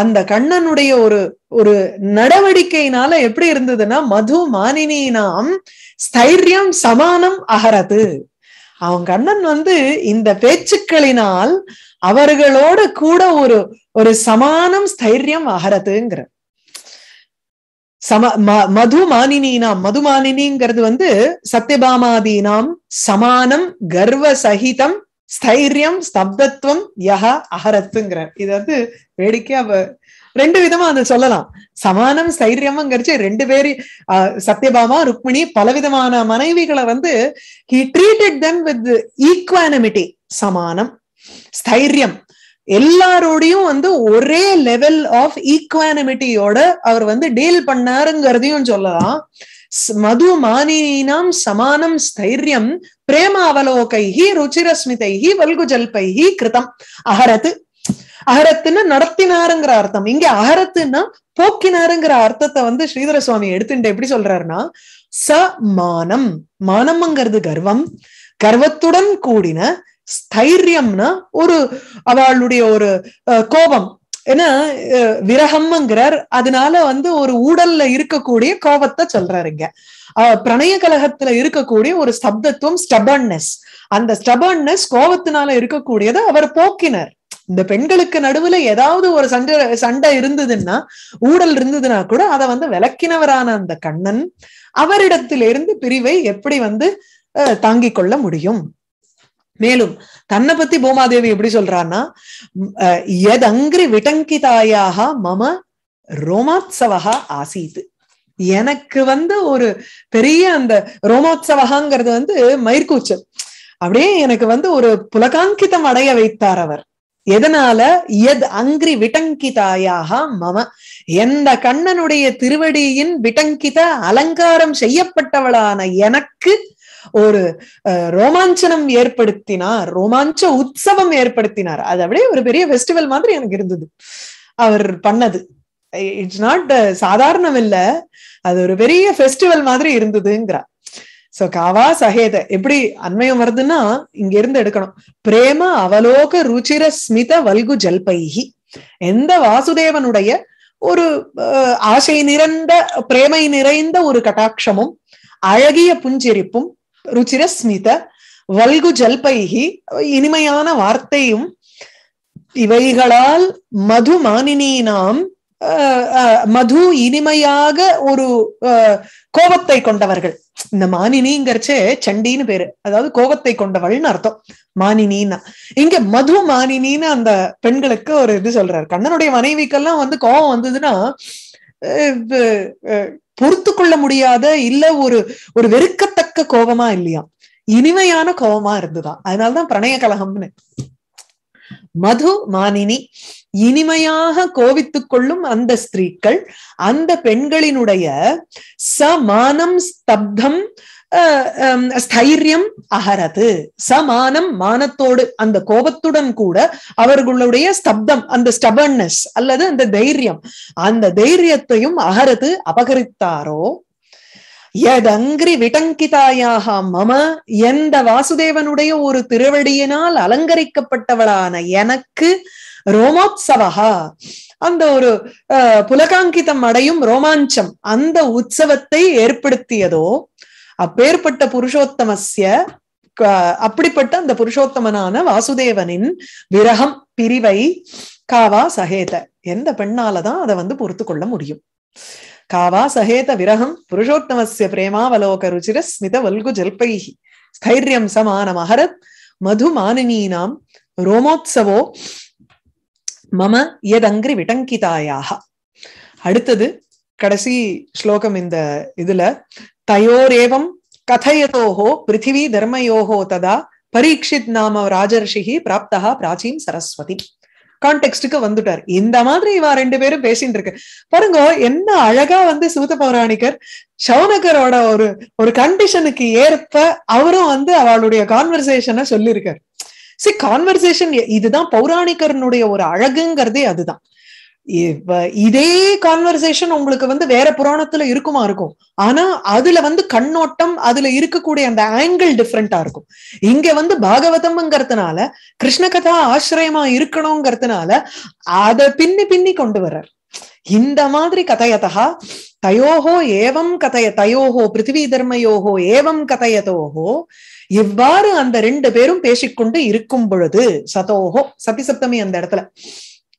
அந்த கண்ணனுடைய ஒரு ஒரு நடவடிக்கையினால எப்படி இருந்ததுன்னா மது மானினி நாம் ஸ்தைரியம் சமானம் அகரது அவங்க அண்ணன் வந்து இந்த பேச்சுக்களினால் அவர்களோட கூட ஒரு ஒரு சமானம் ஸ்தைரியம் அகரத்துங்கிற சம ம மது மானினினாம் மது மாணினிங்கிறது வந்து சத்தியபாமாதீனாம் சமானம் கர்வ சகிதம் ஸ்தைரியம் ஸ்தப்தத்துவம் யக அகரத்துங்கிறார் இது வந்து வேடிக்கையா ரெண்டு விதமா அதை சொல்லலாம் சமானம் சைரியம்ங்கிறச்சு ரெண்டு பேரு சத்யபாமா ருக்மிணி பலவிதமான மனைவிகளை வந்து he treated them with equanimity சமானம் ஸ்தைரியம் எல்லாரோடையும் வந்து ஒரே லெவல் ஆஃப் ஈக்வானமிட்டியோட அவர் வந்து டீல் பண்ணாருங்கிறதையும் சொல்லலாம் மது மானினாம் சமானம் ஸ்தைரியம் பிரேமாவலோகைஹி ருச்சிரஸ்மிதைஹி வல்குஜல்பைஹி கிருதம் அகரத்து அகரத்துன்னா நடத்தினாருங்கிற அர்த்தம் இங்க அகரத்துன்னா போக்கினாருங்கிற அர்த்தத்தை வந்து ஸ்ரீதர சுவாமி எடுத்துட்டு எப்படி சொல்றாருன்னா ச மானம் மானம்ங்கிறது கர்வம் கர்வத்துடன் கூடின ஸ்தைரியம்னா ஒரு அவளுடைய ஒரு கோபம் ஏன்னா விரகம்ங்கிறார் அதனால வந்து ஒரு ஊடல்ல இருக்கக்கூடிய கோபத்தை இங்க பிரணய கலகத்துல இருக்கக்கூடிய ஒரு சப்தத்துவம் ஸ்டபர்னஸ் அந்த ஸ்டபர்னஸ் கோபத்தினால இருக்கக்கூடியதை அவர் போக்கினர் இந்த பெண்களுக்கு நடுவுல ஏதாவது ஒரு சண்டை சண்டை இருந்ததுன்னா ஊழல் இருந்ததுன்னா கூட அதை வந்து விளக்கினவரான அந்த கண்ணன் அவரிடத்திலிருந்து பிரிவை எப்படி வந்து தாங்கிக் கொள்ள முடியும் மேலும் தன்னை பத்தி பூமாதேவி எப்படி சொல்றான்னா எதங்கிரி அங்கிரி விட்டங்கிதாயாக மம ரோமாத்சவகா ஆசீது எனக்கு வந்து ஒரு பெரிய அந்த ரோமோத்சவகாங்கிறது வந்து மயிர்கூச்சல் அப்படியே எனக்கு வந்து ஒரு புலகாங்கிதம் அடைய வைத்தார் அவர் எதனால எத் அங்கிரி விட்டங்கிதாயாக மம எந்த கண்ணனுடைய திருவடியின் விட்டங்கித அலங்காரம் செய்யப்பட்டவளான எனக்கு ஒரு ரோமாஞ்சனம் ஏற்படுத்தினார் ரோமாஞ்ச உற்சவம் ஏற்படுத்தினார் அது அப்படியே ஒரு பெரிய ஃபெஸ்டிவல் மாதிரி எனக்கு இருந்தது அவர் பண்ணது இட்ஸ் நாட் சாதாரணம் இல்ல அது ஒரு பெரிய ஃபெஸ்டிவல் மாதிரி இருந்ததுங்கிறார் சோ காவா சஹேத எப்படி அன்மயம் வருதுன்னா இங்க இருந்து எடுக்கணும் பிரேம அவலோக ருச்சிர ஸ்மித வல்கு ஜல்பைகி எந்த வாசுதேவனுடைய ஒரு ஆசை நிறைந்த பிரேமை நிறைந்த ஒரு கட்டாட்சமும் அழகிய புஞ்சிரிப்பும் ருச்சிர ஸ்மித வல்கு ஜல்பைகி இனிமையான வார்த்தையும் இவைகளால் மது மானினி நாம் மது இனிமையாக ஒரு கோபத்தை கொண்டவர்கள் இந்த மானினிங்கிறச்சே சண்டின்னு பேரு அதாவது கோபத்தை கொண்டவள்னு அர்த்தம் மானினின்னா இங்க மது மானினின்னு அந்த பெண்களுக்கு ஒரு இது சொல்றாரு கண்ணனுடைய மனைவிக்கெல்லாம் வந்து கோபம் வந்ததுன்னா பொறுத்து கொள்ள முடியாத இல்ல ஒரு ஒரு வெறுக்கத்தக்க கோபமா இல்லையா இனிமையான கோபமா இருந்துதான் அதனாலதான் பிரணய கலகம்னு மது மானினி இனிமையாக கோவித்துக் கொள்ளும் அந்த ஸ்திரீக்கள் அந்த பெண்களினுடைய சமானம் ஸ்தப்தம் ஸ்தைரியம் அகரது சமானம் மானத்தோடு அந்த கோபத்துடன் கூட அவர்களுடைய ஸ்தப்தம் அந்த ஸ்டபர்னஸ் அல்லது அந்த தைரியம் அந்த தைரியத்தையும் அகரது அபகரித்தாரோ யதங்கிரி விடங்கிதாயாக மம எந்த வாசுதேவனுடைய ஒரு திருவடியினால் அலங்கரிக்கப்பட்டவளான எனக்கு ரோமோத்சவா அந்த ஒரு புலகாங்கிதம் அடையும் ரோமாஞ்சம் அந்த உற்சவத்தை ஏற்படுத்தியதோ அப்பேற்பட்ட புருஷோத்தமஸ்ய அப்படிப்பட்ட அந்த புருஷோத்தமனான வாசுதேவனின் விரகம் பிரிவை காவா சகேத எந்த பெண்ணாலதான் அதை வந்து பொறுத்து கொள்ள முடியும் காவா சகேத விரகம் புருஷோத்தமசிய பிரேமாவலோக ருச்சிர ஸ்மித வல்கு ஜல்பைஹி ஸ்தைரியம் சமானம் அகரத் மது மானினீனாம் ரோமோத்சவோ மம யதங்கிரி விடங்கிதாயாக அடுத்தது கடைசி ஸ்லோகம் இந்த இதுல தயோரேவம் கதையதோஹோ பிருத்திவி தர்மயோகோ ததா பரீட்சித் நாம ராஜர்ஷி பிராப்தா பிராச்சீம் சரஸ்வதி கான்டெக்ட்டுக்கு வந்துட்டார் இந்த மாதிரி இவா ரெண்டு பேரும் பேசிட்டு இருக்கு பாருங்க என்ன அழகா வந்து சூத பௌராணிகர் சௌனகரோட ஒரு ஒரு கண்டிஷனுக்கு ஏற்ப அவரும் வந்து அவளுடைய கான்வர்சேஷனை சொல்லியிருக்காரு சி கான்வர்சேஷன் இதுதான் பௌராணிக்கர்னுடைய ஒரு அழகுங்கிறதே அதுதான் இதே கான்வர்சேஷன் உங்களுக்கு வந்து வேற புராணத்துல இருக்குமா இருக்கும் ஆனா அதுல வந்து கண்ணோட்டம் அதுல இருக்கக்கூடிய அந்த ஆங்கிள் டிஃப்ரெண்டா இருக்கும் இங்க வந்து பாகவதம்ங்கிறதுனால கிருஷ்ண கதா ஆசிரியமா இருக்கணுங்கிறதுனால அத பின்னி பின்னி கொண்டு வர்றார் இந்த மாதிரி கதையதா தயோகோ ஏவம் கதைய தயோகோ பிருத்திவி தர்மயோகோ ஏவம் கதையதோகோ இவ்வாறு அந்த ரெண்டு பேரும் பேசிக்கொண்டு இருக்கும் பொழுது சதோகோ சப்தமி அந்த இடத்துல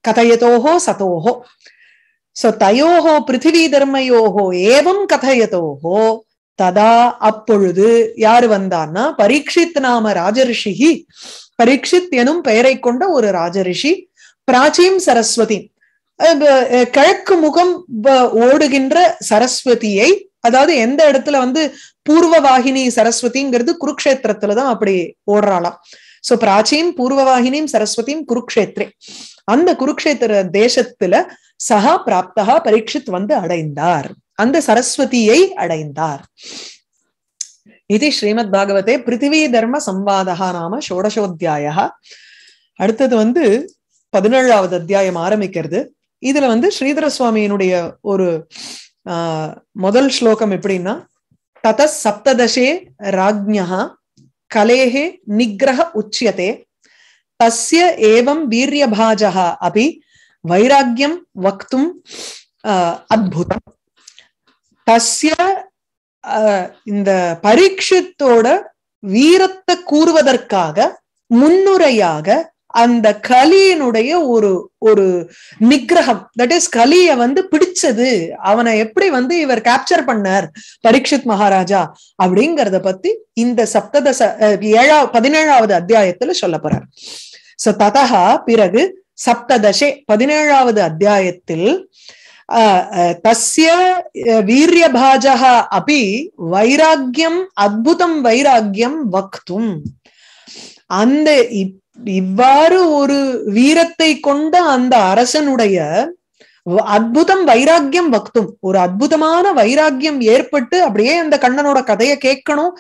கதையதோஹோ சதோஹோ சோ தயோஹோ பிருத்திவி தர்மயோஹோ ஏவம் கதையதோஹோ ததா அப்பொழுது யாரு வந்தான்னா பரீட்சித் நாம ராஜரிஷிஹி பரீட்சித் எனும் பெயரை கொண்ட ஒரு ராஜரிஷி பிராச்சீம் சரஸ்வதி கிழக்கு முகம் ஓடுகின்ற சரஸ்வதியை அதாவது எந்த இடத்துல வந்து பூர்வ வாகினி சரஸ்வதிங்கிறது குருக்ஷேத்திரத்துலதான் அப்படி ஓடுறாளாம் சோ பிராச்சீன் பூர்வவாகினியும் சரஸ்வதியும் குருக்ஷேத்ரே அந்த குருக்ஷேத்திர தேசத்துல சகா பிராப்தா பரீட்சித் வந்து அடைந்தார் அந்த சரஸ்வதியை அடைந்தார் இது ஸ்ரீமத் பாகவதே பிருத்திவி தர்ம சம்வாதகா நாம ஷோடசோத்தியாய அடுத்தது வந்து பதினேழாவது அத்தியாயம் ஆரம்பிக்கிறது இதுல வந்து ஸ்ரீதர சுவாமியினுடைய ஒரு ஆஹ் முதல் ஸ்லோகம் எப்படின்னா தத சப்ததசே ராஜ்யா கலேஹே நிகிரக உச்சியதே தஸ்ய ஏவம் வீரியபாஜக அபி வைராக்கியம் வக்தும் அத்புதம் தஸ்ய இந்த பரீட்சித்தோட வீரத்தை கூறுவதற்காக முன்னுரையாக அந்த கலியினுடைய ஒரு ஒரு நிகிரகம் தட் இஸ் கலிய வந்து பிடிச்சது அவனை எப்படி வந்து இவர் கேப்சர் பண்ணார் பரீட்சித் மகாராஜா அப்படிங்கறத பத்தி இந்த சப்ததச ஏழா பதினேழாவது அத்தியாயத்துல சொல்ல போறார் சோ ததகா பிறகு சப்ததசே பதினேழாவது அத்தியாயத்தில் தஸ்ய வீரியபாஜக அபி வைராக்கியம் அத்புதம் வைராக்கியம் வக்தும் அந்த இவ்வாறு ஒரு வீரத்தை கொண்ட அந்த அரசனுடைய அற்புதம் வைராக்கியம் வக்தும் ஒரு அற்புதமான வைராக்கியம் ஏற்பட்டு அப்படியே அந்த கண்ணனோட கதையை கேட்கணும்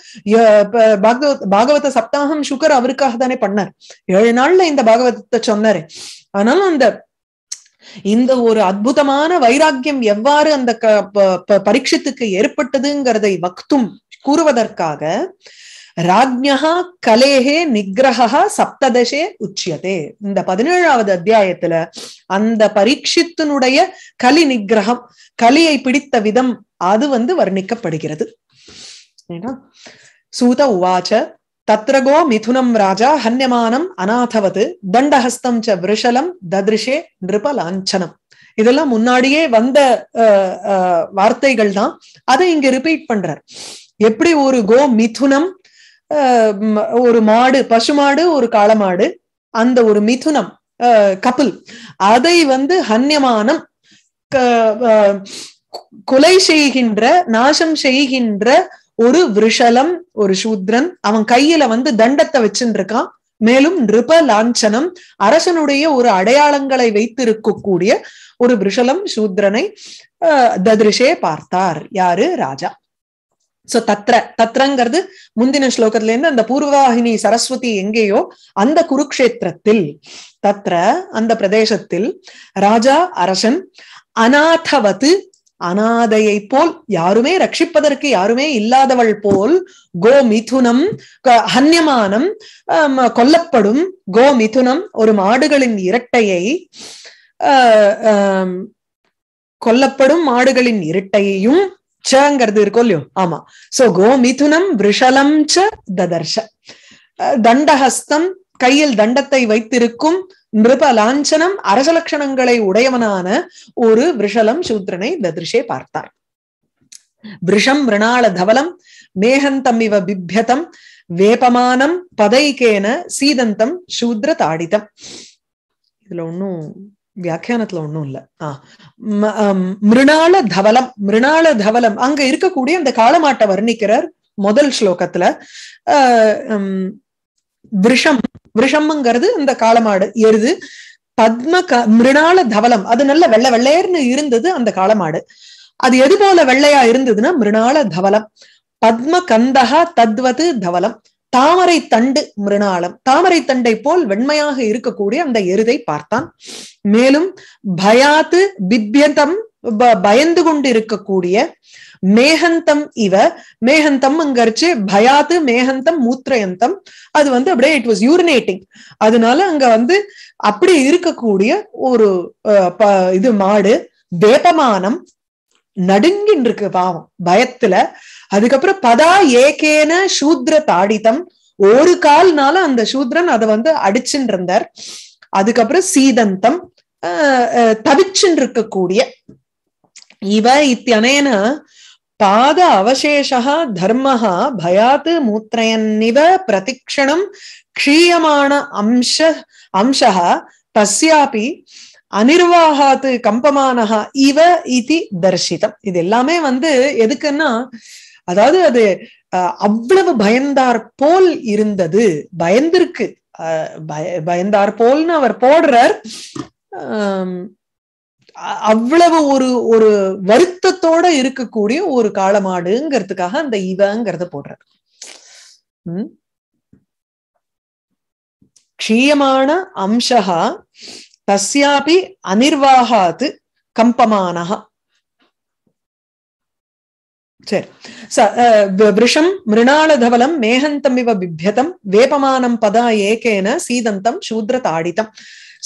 பாகவத் பாகவத சப்தாகம் சுகர் அவருக்காக தானே பண்ணார் ஏழு நாள்ல இந்த பாகவதத்தை சொன்னாரு ஆனாலும் அந்த இந்த ஒரு அற்புதமான வைராக்கியம் எவ்வாறு அந்த பரீட்சத்துக்கு ஏற்பட்டதுங்கிறதை வக்தும் கூறுவதற்காக ராஜ்யா கலேஹே நிகிரகா சப்ததசே உச்சியதே இந்த பதினேழாவது அத்தியாயத்துல அந்த பரீட்சித்தினுடைய கலி நிகிரகம் கலியை பிடித்த விதம் அது வந்து வர்ணிக்கப்படுகிறது சூத உவாச்ச தத்ரகோ மிதுனம் ராஜா ஹன்யமானம் அநாதவது தண்டஹஸ்தம் ச விருஷலம் ததிருஷே நிருபலாஞ்சனம் இதெல்லாம் முன்னாடியே வந்த வார்த்தைகள் தான் அதை இங்க ரிப்பீட் பண்றார் எப்படி ஒரு கோ மிதுனம் ஒரு மாடு பசுமாடு ஒரு காளமாடு அந்த ஒரு மிதுனம் கபில் அதை வந்து ஹன்யமானம் கொலை செய்கின்ற நாசம் செய்கின்ற ஒரு விஷலம் ஒரு சூத்ரன் அவன் கையில வந்து தண்டத்தை வச்சுட்டு இருக்கான் மேலும் நிருப லாஞ்சனம் அரசனுடைய ஒரு அடையாளங்களை வைத்திருக்கக்கூடிய ஒரு விஷலம் சூத்ரனை ததிருஷே பார்த்தார் யாரு ராஜா சோ தத்ர தத்ரங்கிறது முந்தின ஸ்லோகத்துல இருந்து அந்த பூர்வவாகினி சரஸ்வதி எங்கேயோ அந்த குருக்ஷேத்திரத்தில் தத்ர அந்த பிரதேசத்தில் ராஜா அரசன் அநாதவது அனாதையை போல் யாருமே ரட்சிப்பதற்கு யாருமே இல்லாதவள் போல் கோ மிதுனம் ஹன்யமானம் கொல்லப்படும் கோ மிதுனம் ஒரு மாடுகளின் இரட்டையை கொல்லப்படும் மாடுகளின் இரட்டையையும் சங்கிறது இருக்கும் இல்லையோ ஆமா சோ கோமிதுனம் விஷலம் ச ததர்ஷ தண்டஹஸ்தம் கையில் தண்டத்தை வைத்திருக்கும் நிருப லாஞ்சனம் அரசலட்சணங்களை உடையவனான ஒரு விஷலம் சூத்ரனை ததிர்ஷே பார்த்தார் விஷம் மிருணாள தவலம் மேகந்தம் இவ பிப்யதம் வேபமானம் பதைகேன சீதந்தம் சூத்ர தாடிதம் இதுல ஒன்னும் வியாக்கியானத்துல ஒண்ணும் இல்ல மிருணால தவலம் மிருணால தவலம் அங்க இருக்கக்கூடிய அந்த காலமாட்டை வர்ணிக்கிறார் முதல் ஸ்லோகத்துல விஷம் விஷம்ங்கிறது இந்த காலமாடு எருது பத்ம க மிருணால தவலம் அது நல்ல வெள்ளை வெள்ளையர்னு இருந்தது அந்த காலமாடு அது எது போல வெள்ளையா இருந்ததுன்னா மிருணால தவலம் பத்ம கந்தகா தத்வது தவலம் தாமரை தண்டு மிருணாளம் தாமரை தண்டை போல் வெண்மையாக இருக்கக்கூடிய அந்த எருதை பார்த்தான் மேலும் பயாத்து பிப்யதம் பயந்து கொண்டு இருக்கக்கூடிய மேகந்தம் இவ மேகந்தம் அங்கரிச்சு பயாது மேகந்தம் மூத்திரயந்தம் அது வந்து அப்படியே இட் வாஸ் யூரினேட்டிங் அதனால அங்க வந்து அப்படி இருக்கக்கூடிய ஒரு இது மாடு தேபமானம் நடுங்கின்னு இருக்கு பாவம் பயத்துல அதுக்கப்புறம் பதா ஏகேன சூத்ர தாடிதம் ஒரு கால்னால அந்த சூத்ரன் அதை வந்து அடிச்சுன்னு இருந்தார் அதுக்கப்புறம் சீதந்தம் தவிச்சுன்னு இருக்கக்கூடிய இவ இத்தியனேன பாத அவசேஷா தர்மஹா பயாத்து மூத்திரயன்னிவ பிரதிக்ஷணம் க்ஷீயமான அம்ச அம்சா தஸ்யாபி அனிர்வாகாத்து கம்பமானஹா இவ இது தர்சிதம் இது எல்லாமே வந்து எதுக்குன்னா அதாவது அது அவ்வளவு பயந்தார் போல் இருந்தது பயந்திருக்கு பயந்தார் போல்னு அவர் போடுறார் அவ்வளவு ஒரு ஒரு வருத்தத்தோட இருக்கக்கூடிய ஒரு காலமாடுங்கிறதுக்காக அந்த இவங்கிறத போடுறார் உம் க்ஷீயமான தஸ்யாபி அனிர்வாகாது கம்பமானஹா சரி ச விஷம் மிருணால தவலம் மேகந்தம் இவ பிபியதம் வேப்பமானம் பதா ஏகேன சீதந்தம் சூத்ர தாடிதம்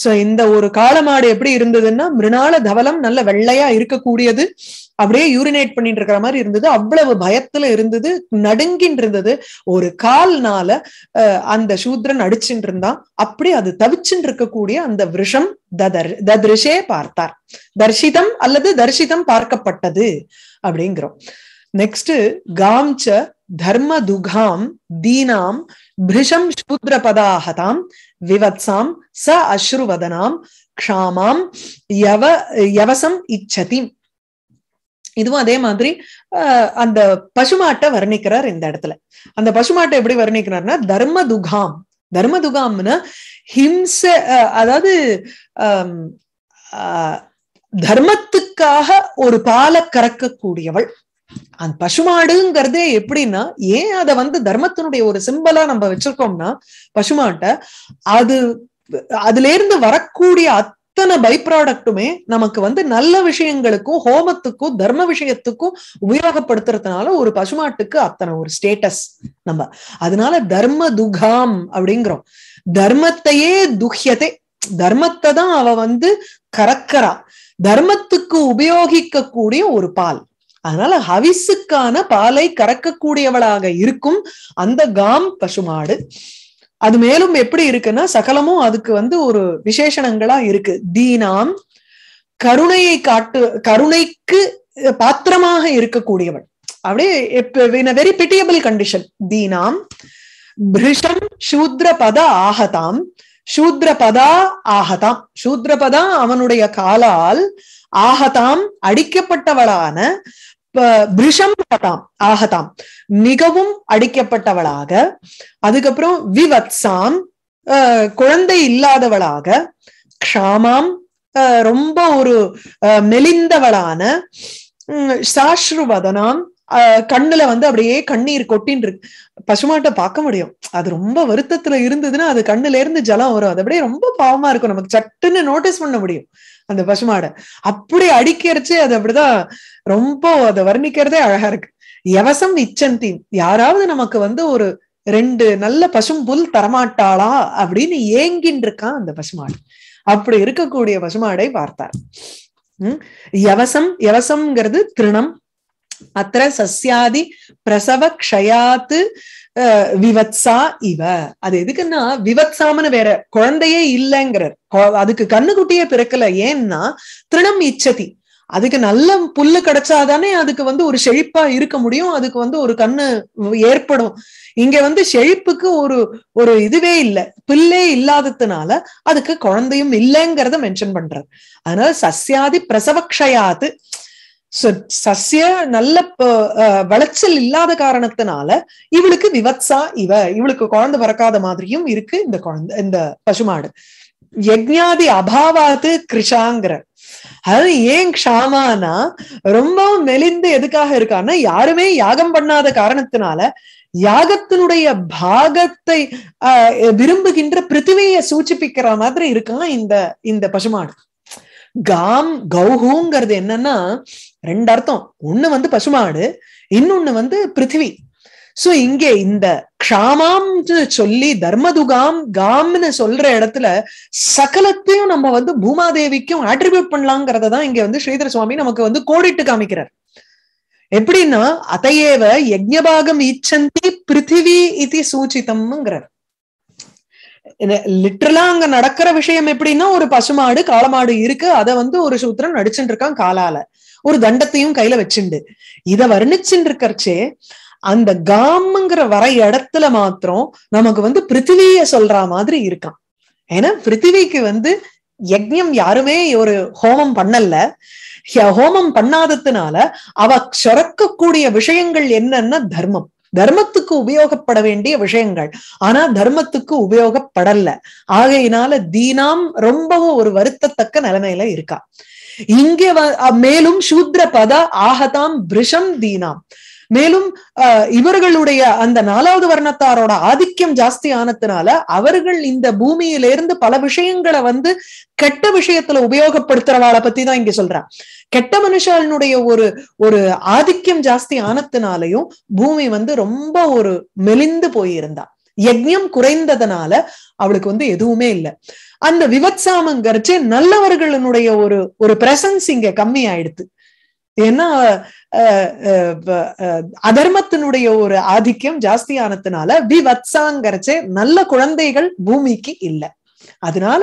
சோ இந்த ஒரு காலமாடு எப்படி இருந்ததுன்னா மிருணால தவலம் நல்ல வெள்ளையா இருக்கக்கூடியது அப்படியே யூரினேட் பண்ணிட்டு இருக்கிற மாதிரி இருந்தது அவ்வளவு பயத்துல இருந்தது நடுங்கின் இருந்தது ஒரு கால்னால அந்த சூத்ரன் அடிச்சுட்டு இருந்தான் அப்படி அது தவிச்சுட்டு இருக்கக்கூடிய அந்த விஷம் ததர் ததிருஷே பார்த்தார் தர்ஷிதம் அல்லது தர்ஷிதம் பார்க்கப்பட்டது அப்படிங்கிறோம் நெக்ஸ்ட் காம்ச்ச தர்ம துகாம் தீனாம் பிரிஷம் சூத்ர பதாகதாம் விவத்சாம் ச அஸ்ருவதனாம் க்ஷாமாம் யவ யவசம் இச்சதி இதுவும் அதே மாதிரி அந்த பசுமாட்டை வர்ணிக்கிறார் இந்த இடத்துல அந்த பசுமாட்டை எப்படி வர்ணிக்கிறார்னா தர்ம துகாம் தர்ம துகாம்னா ஹிம்ச அதாவது தர்மத்துக்காக ஒரு பால கறக்கக்கூடியவள் அந்த பசுமாடுங்கிறதே எப்படின்னா ஏன் அதை வந்து தர்மத்தினுடைய ஒரு சிம்பலா நம்ம வச்சிருக்கோம்னா பசுமாட்டை அது அதுல இருந்து வரக்கூடிய அத்தனை பை ப்ராடக்ட்டுமே நமக்கு வந்து நல்ல விஷயங்களுக்கும் ஹோமத்துக்கும் தர்ம விஷயத்துக்கும் உபயோகப்படுத்துறதுனால ஒரு பசுமாட்டுக்கு அத்தனை ஒரு ஸ்டேட்டஸ் நம்ம அதனால தர்ம துகாம் அப்படிங்கிறோம் தர்மத்தையே துஹ்யத்தை தர்மத்தை தான் அவ வந்து கறக்கறா தர்மத்துக்கு உபயோகிக்க கூடிய ஒரு பால் அதனால ஹவிசுக்கான பாலை கறக்கக்கூடியவளாக இருக்கும் அந்த காம் பசுமாடு அது மேலும் எப்படி இருக்குன்னா சகலமும் அதுக்கு வந்து ஒரு விசேஷணங்களா இருக்கு தீனாம் கருணையை காட்டு கருணைக்கு பாத்திரமாக இருக்கக்கூடியவள் அப்படியே வெரி பிட்டியபிள் கண்டிஷன் தீனாம் பிரிஷம் பத ஆகதாம் சூத்ரபதா ஆகதாம் சூத்ரபதா அவனுடைய காலால் ஆகதாம் அடிக்கப்பட்டவளான பிரிஷம் ஹதாம் ஆகதாம் மிகவும் அடிக்கப்பட்டவளாக அதுக்கப்புறம் விவத்சாம் குழந்தை இல்லாதவளாக க்ஷாமாம் ரொம்ப ஒரு மெலிந்தவளான சாஸ்ருவதனாம் கண்ணுல வந்து அப்படியே கண்ணீர் கொட்டின்னு இருக்கு பசுமாட்ட பார்க்க முடியும் அது ரொம்ப வருத்தத்துல இருந்ததுன்னா அது கண்ணுல இருந்து ஜலம் வரும் அது அப்படியே ரொம்ப பாவமா இருக்கும் நமக்கு சட்டுன்னு நோட்டீஸ் பண்ண முடியும் அந்த பசுமாடை அப்படி அடிக்கிறச்சு அது அப்படிதான் ரொம்ப அதை வர்ணிக்கிறதே அழகா இருக்கு எவசம் இச்சந்தி யாராவது நமக்கு வந்து ஒரு ரெண்டு நல்ல பசும் புல் தரமாட்டாளா அப்படின்னு ஏங்கின் இருக்கான் அந்த பசுமாடு அப்படி இருக்கக்கூடிய பசுமாடை பார்த்தார் உம் எவசம் எவசம்ங்கிறது திருணம் அத்த சசியாதி பிரசவ அஹ் விவத்சா இவ அது எதுக்குன்னா விவத்சாமனு வேற குழந்தையே இல்லைங்கிறார் அதுக்கு கண்ணுக்குட்டியே பிறக்கல ஏன்னா திருணம் இச்சதி அதுக்கு நல்ல புல்லு கிடைச்சாதானே அதுக்கு வந்து ஒரு செழிப்பா இருக்க முடியும் அதுக்கு வந்து ஒரு கண்ணு ஏற்படும் இங்க வந்து செழிப்புக்கு ஒரு ஒரு இதுவே இல்லை புல்லே இல்லாததுனால அதுக்கு குழந்தையும் இல்லைங்கிறத மென்ஷன் பண்றாரு அதனால சசியாதி பிரசவக்ஷயாத்து சோ சசிய நல்ல விளைச்சல் இல்லாத காரணத்தினால இவளுக்கு விவத்சா இவ இவளுக்கு குழந்தை பிறக்காத மாதிரியும் இருக்கு இந்த குழந்தை இந்த பசுமாடு யஜ்ஞாதி அபாவாத்து கிருஷாங்கிற அது ஏன் க்ஷாமானா ரொம்ப மெலிந்து எதுக்காக இருக்கான்னா யாருமே யாகம் பண்ணாத காரணத்தினால யாகத்தினுடைய பாகத்தை விரும்புகின்ற பிருத்திவியை சூச்சிப்பிக்கிற மாதிரி இருக்கான் இந்த இந்த பசுமாடு காம் கௌஹூங்கிறது என்னன்னா ரெண்டு அர்த்தம் ஒண்ணு வந்து பசுமாடு இன்னொன்னு வந்து பிருத்திவி சோ இங்கே இந்த க்ஷாமாம்னு சொல்லி தர்மதுகாம் காம்னு சொல்ற இடத்துல சகலத்தையும் நம்ம வந்து பூமாதேவிக்கும் ஆட்ரிபியூட் பண்ணலாங்கிறத தான் இங்க வந்து ஸ்ரீதர சுவாமி நமக்கு வந்து கோடிட்டு காமிக்கிறார் எப்படின்னா அதையேவ யஜ்யபாகம் இச்சந்தி பிருத்திவி இது சூச்சிதம்ங்கிறார் லிட்ரலா அங்க நடக்கிற விஷயம் எப்படின்னா ஒரு பசுமாடு காலமாடு இருக்கு அதை வந்து ஒரு சூத்திரன் நடிச்சுட்டு இருக்கான் காலால ஒரு தண்டத்தையும் கையில வச்சுண்டு இத வர்ணிச்சுட்டு இருக்கிறச்சே அந்த காமுங்கிற வர இடத்துல மாத்திரம் நமக்கு வந்து பிருத்திவிய சொல்ற மாதிரி இருக்கான் ஏன்னா பிருத்திவிக்கு வந்து யஜ்யம் யாருமே ஒரு ஹோமம் பண்ணல ஹோமம் பண்ணாததுனால அவ சுரக்கக்கூடிய விஷயங்கள் என்னன்னா தர்மம் தர்மத்துக்கு உபயோகப்பட வேண்டிய விஷயங்கள் ஆனா தர்மத்துக்கு உபயோகப்படல ஆகையினால தீனாம் ரொம்பவும் ஒரு வருத்தத்தக்க நிலைமையில இருக்கா இங்கே மேலும் சூத்ர பத ஆகதாம் பிரிஷம் தீனாம் மேலும் இவர்களுடைய அந்த நாலாவது வர்ணத்தாரோட ஆதிக்கம் ஜாஸ்தி ஆனதுனால அவர்கள் இந்த பூமியிலிருந்து பல விஷயங்களை வந்து கெட்ட விஷயத்துல உபயோகப்படுத்துறவாளை பத்தி தான் இங்க சொல்றான் கெட்ட மனுஷனுடைய ஒரு ஒரு ஆதிக்கம் ஜாஸ்தி ஆனதுனாலையும் பூமி வந்து ரொம்ப ஒரு மெலிந்து போயிருந்தான் யஜ்யம் குறைந்ததுனால அவளுக்கு வந்து எதுவுமே இல்லை அந்த விவத்சாமங்கரிச்சு நல்லவர்களுடைய ஒரு ஒரு பிரசன்ஸ் இங்க கம்மி ஆயிடுது ஏன்னா அதர்மத்தினுடைய ஒரு ஆதிக்கம் ஜாஸ்தியானதுனால ஆனதுனால விவத்சாங்கரிச்சு நல்ல குழந்தைகள் பூமிக்கு இல்லை அதனால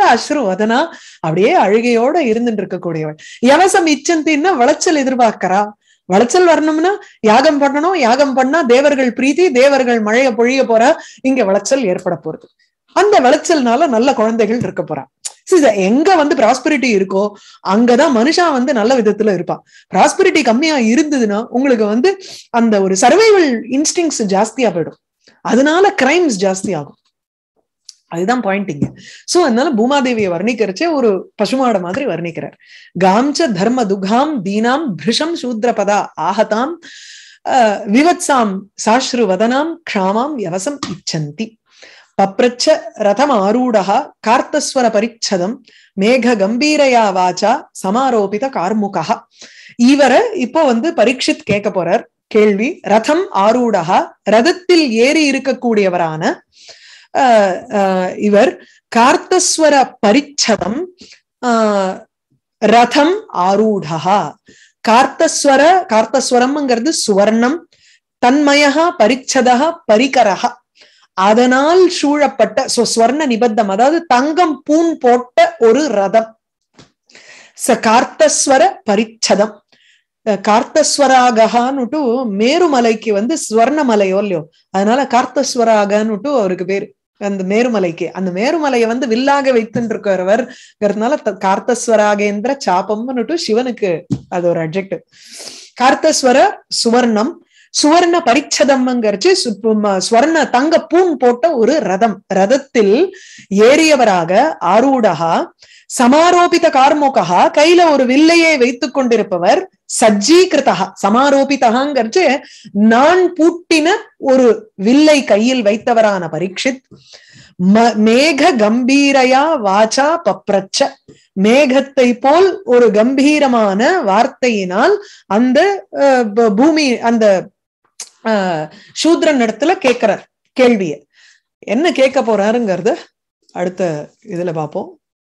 அதனா அப்படியே அழுகையோட இருந்துட்டு இருக்கக்கூடியவள் எவசம் இச்சந்தின்னா விளைச்சல் எதிர்பார்க்கறா வளைச்சல் வரணும்னா யாகம் பண்ணணும் யாகம் பண்ணா தேவர்கள் பிரீத்தி தேவர்கள் மழைய பொழிய போறா இங்க விளைச்சல் ஏற்பட போறது அந்த விளைச்சல்னால நல்ல குழந்தைகள் இருக்க போறான் எங்க வந்து ப்ராஸ்பரிட்டி இருக்கோ அங்கதான் மனுஷா வந்து நல்ல விதத்துல இருப்பான் ப்ராஸ்பரிட்டி கம்மியா இருந்ததுன்னா உங்களுக்கு வந்து அந்த ஒரு சர்வைவல் இன்ஸ்டிங்ஸ் ஜாஸ்தியா போயிடும் அதனால கிரைம்ஸ் ஜாஸ்தி ஆகும் அதுதான் இங்க சோ அதனால பூமாதேவியை வர்ணிக்கிறச்சே ஒரு பசுமாட மாதிரி வர்ணிக்கிறார் காம்ச தர்ம துகாம் தீனாம் பிருஷம் சூத்ரபதா ஆஹதாம் விவத்சாம் சாஸ்ரு வதனாம் க்ஷாமாம் யவசம் இச்சந்தி பப்ரச்ச ரதம் ஆரூடா கார்த்தஸ்வர பரிச்சதம் மேக கம்பீரையா வாச்சா சமாரோபித கார்முகா இவரை இப்போ வந்து பரீட்சித் கேட்க போறார் கேள்வி ரதம் ஆரூடா ரதத்தில் ஏறி இருக்கக்கூடியவரான இவர் கார்த்தஸ்வர பரிச்சதம் ரதம் ஆரூடா கார்த்தஸ்வர கார்த்தஸ்வரம்ங்கிறது சுவர்ணம் தன்மயா பரிச்சதா பரிகரகா அதனால் சூழப்பட்ட சோ ஸ்வர்ண நிபந்தம் அதாவது தங்கம் பூன் போட்ட ஒரு ரதம் ச கார்த்தஸ்வர பரிச்சதம் கார்த்தஸ்வராகஹான்னுட்டு மேருமலைக்கு வந்து ஸ்வர்ணமலையோ இல்லையோ அதனால கார்த்தஸ்வராகன்னுட்டு அவருக்கு பேரு அந்த மேருமலைக்கு அந்த மேருமலையை வந்து வில்லாக வைத்துன்னு கார்த்தஸ்வராகேந்திர சாபம்னுட்டு சிவனுக்கு அது ஒரு அப்ஜெக்டிவ் கார்த்தஸ்வர சுவர்ணம் சுவர்ண பரிச்சதம்ங்கிறச்சு சுவர்ண தங்க பூன் போட்ட ஒரு ரதம் ரதத்தில் ஏறியவராக ஆரூடகா சமாரோபித கார்மோகா கையில ஒரு வில்லையை வைத்துக் கொண்டிருப்பவர் சஜ்ஜீகிருத்தா சமாரோபிதகாங்கிறது நான் பூட்டின ஒரு வில்லை கையில் வைத்தவரான பரீட்சித் மேக கம்பீரையா வாச்சா பப்ரச்ச மேகத்தை போல் ஒரு கம்பீரமான வார்த்தையினால் அந்த பூமி அந்த சூத்ரன் இடத்துல கேட்கிறார் கேள்விய என்ன கேட்க போறாருங்கிறது அடுத்த இதுல பார்ப்போம்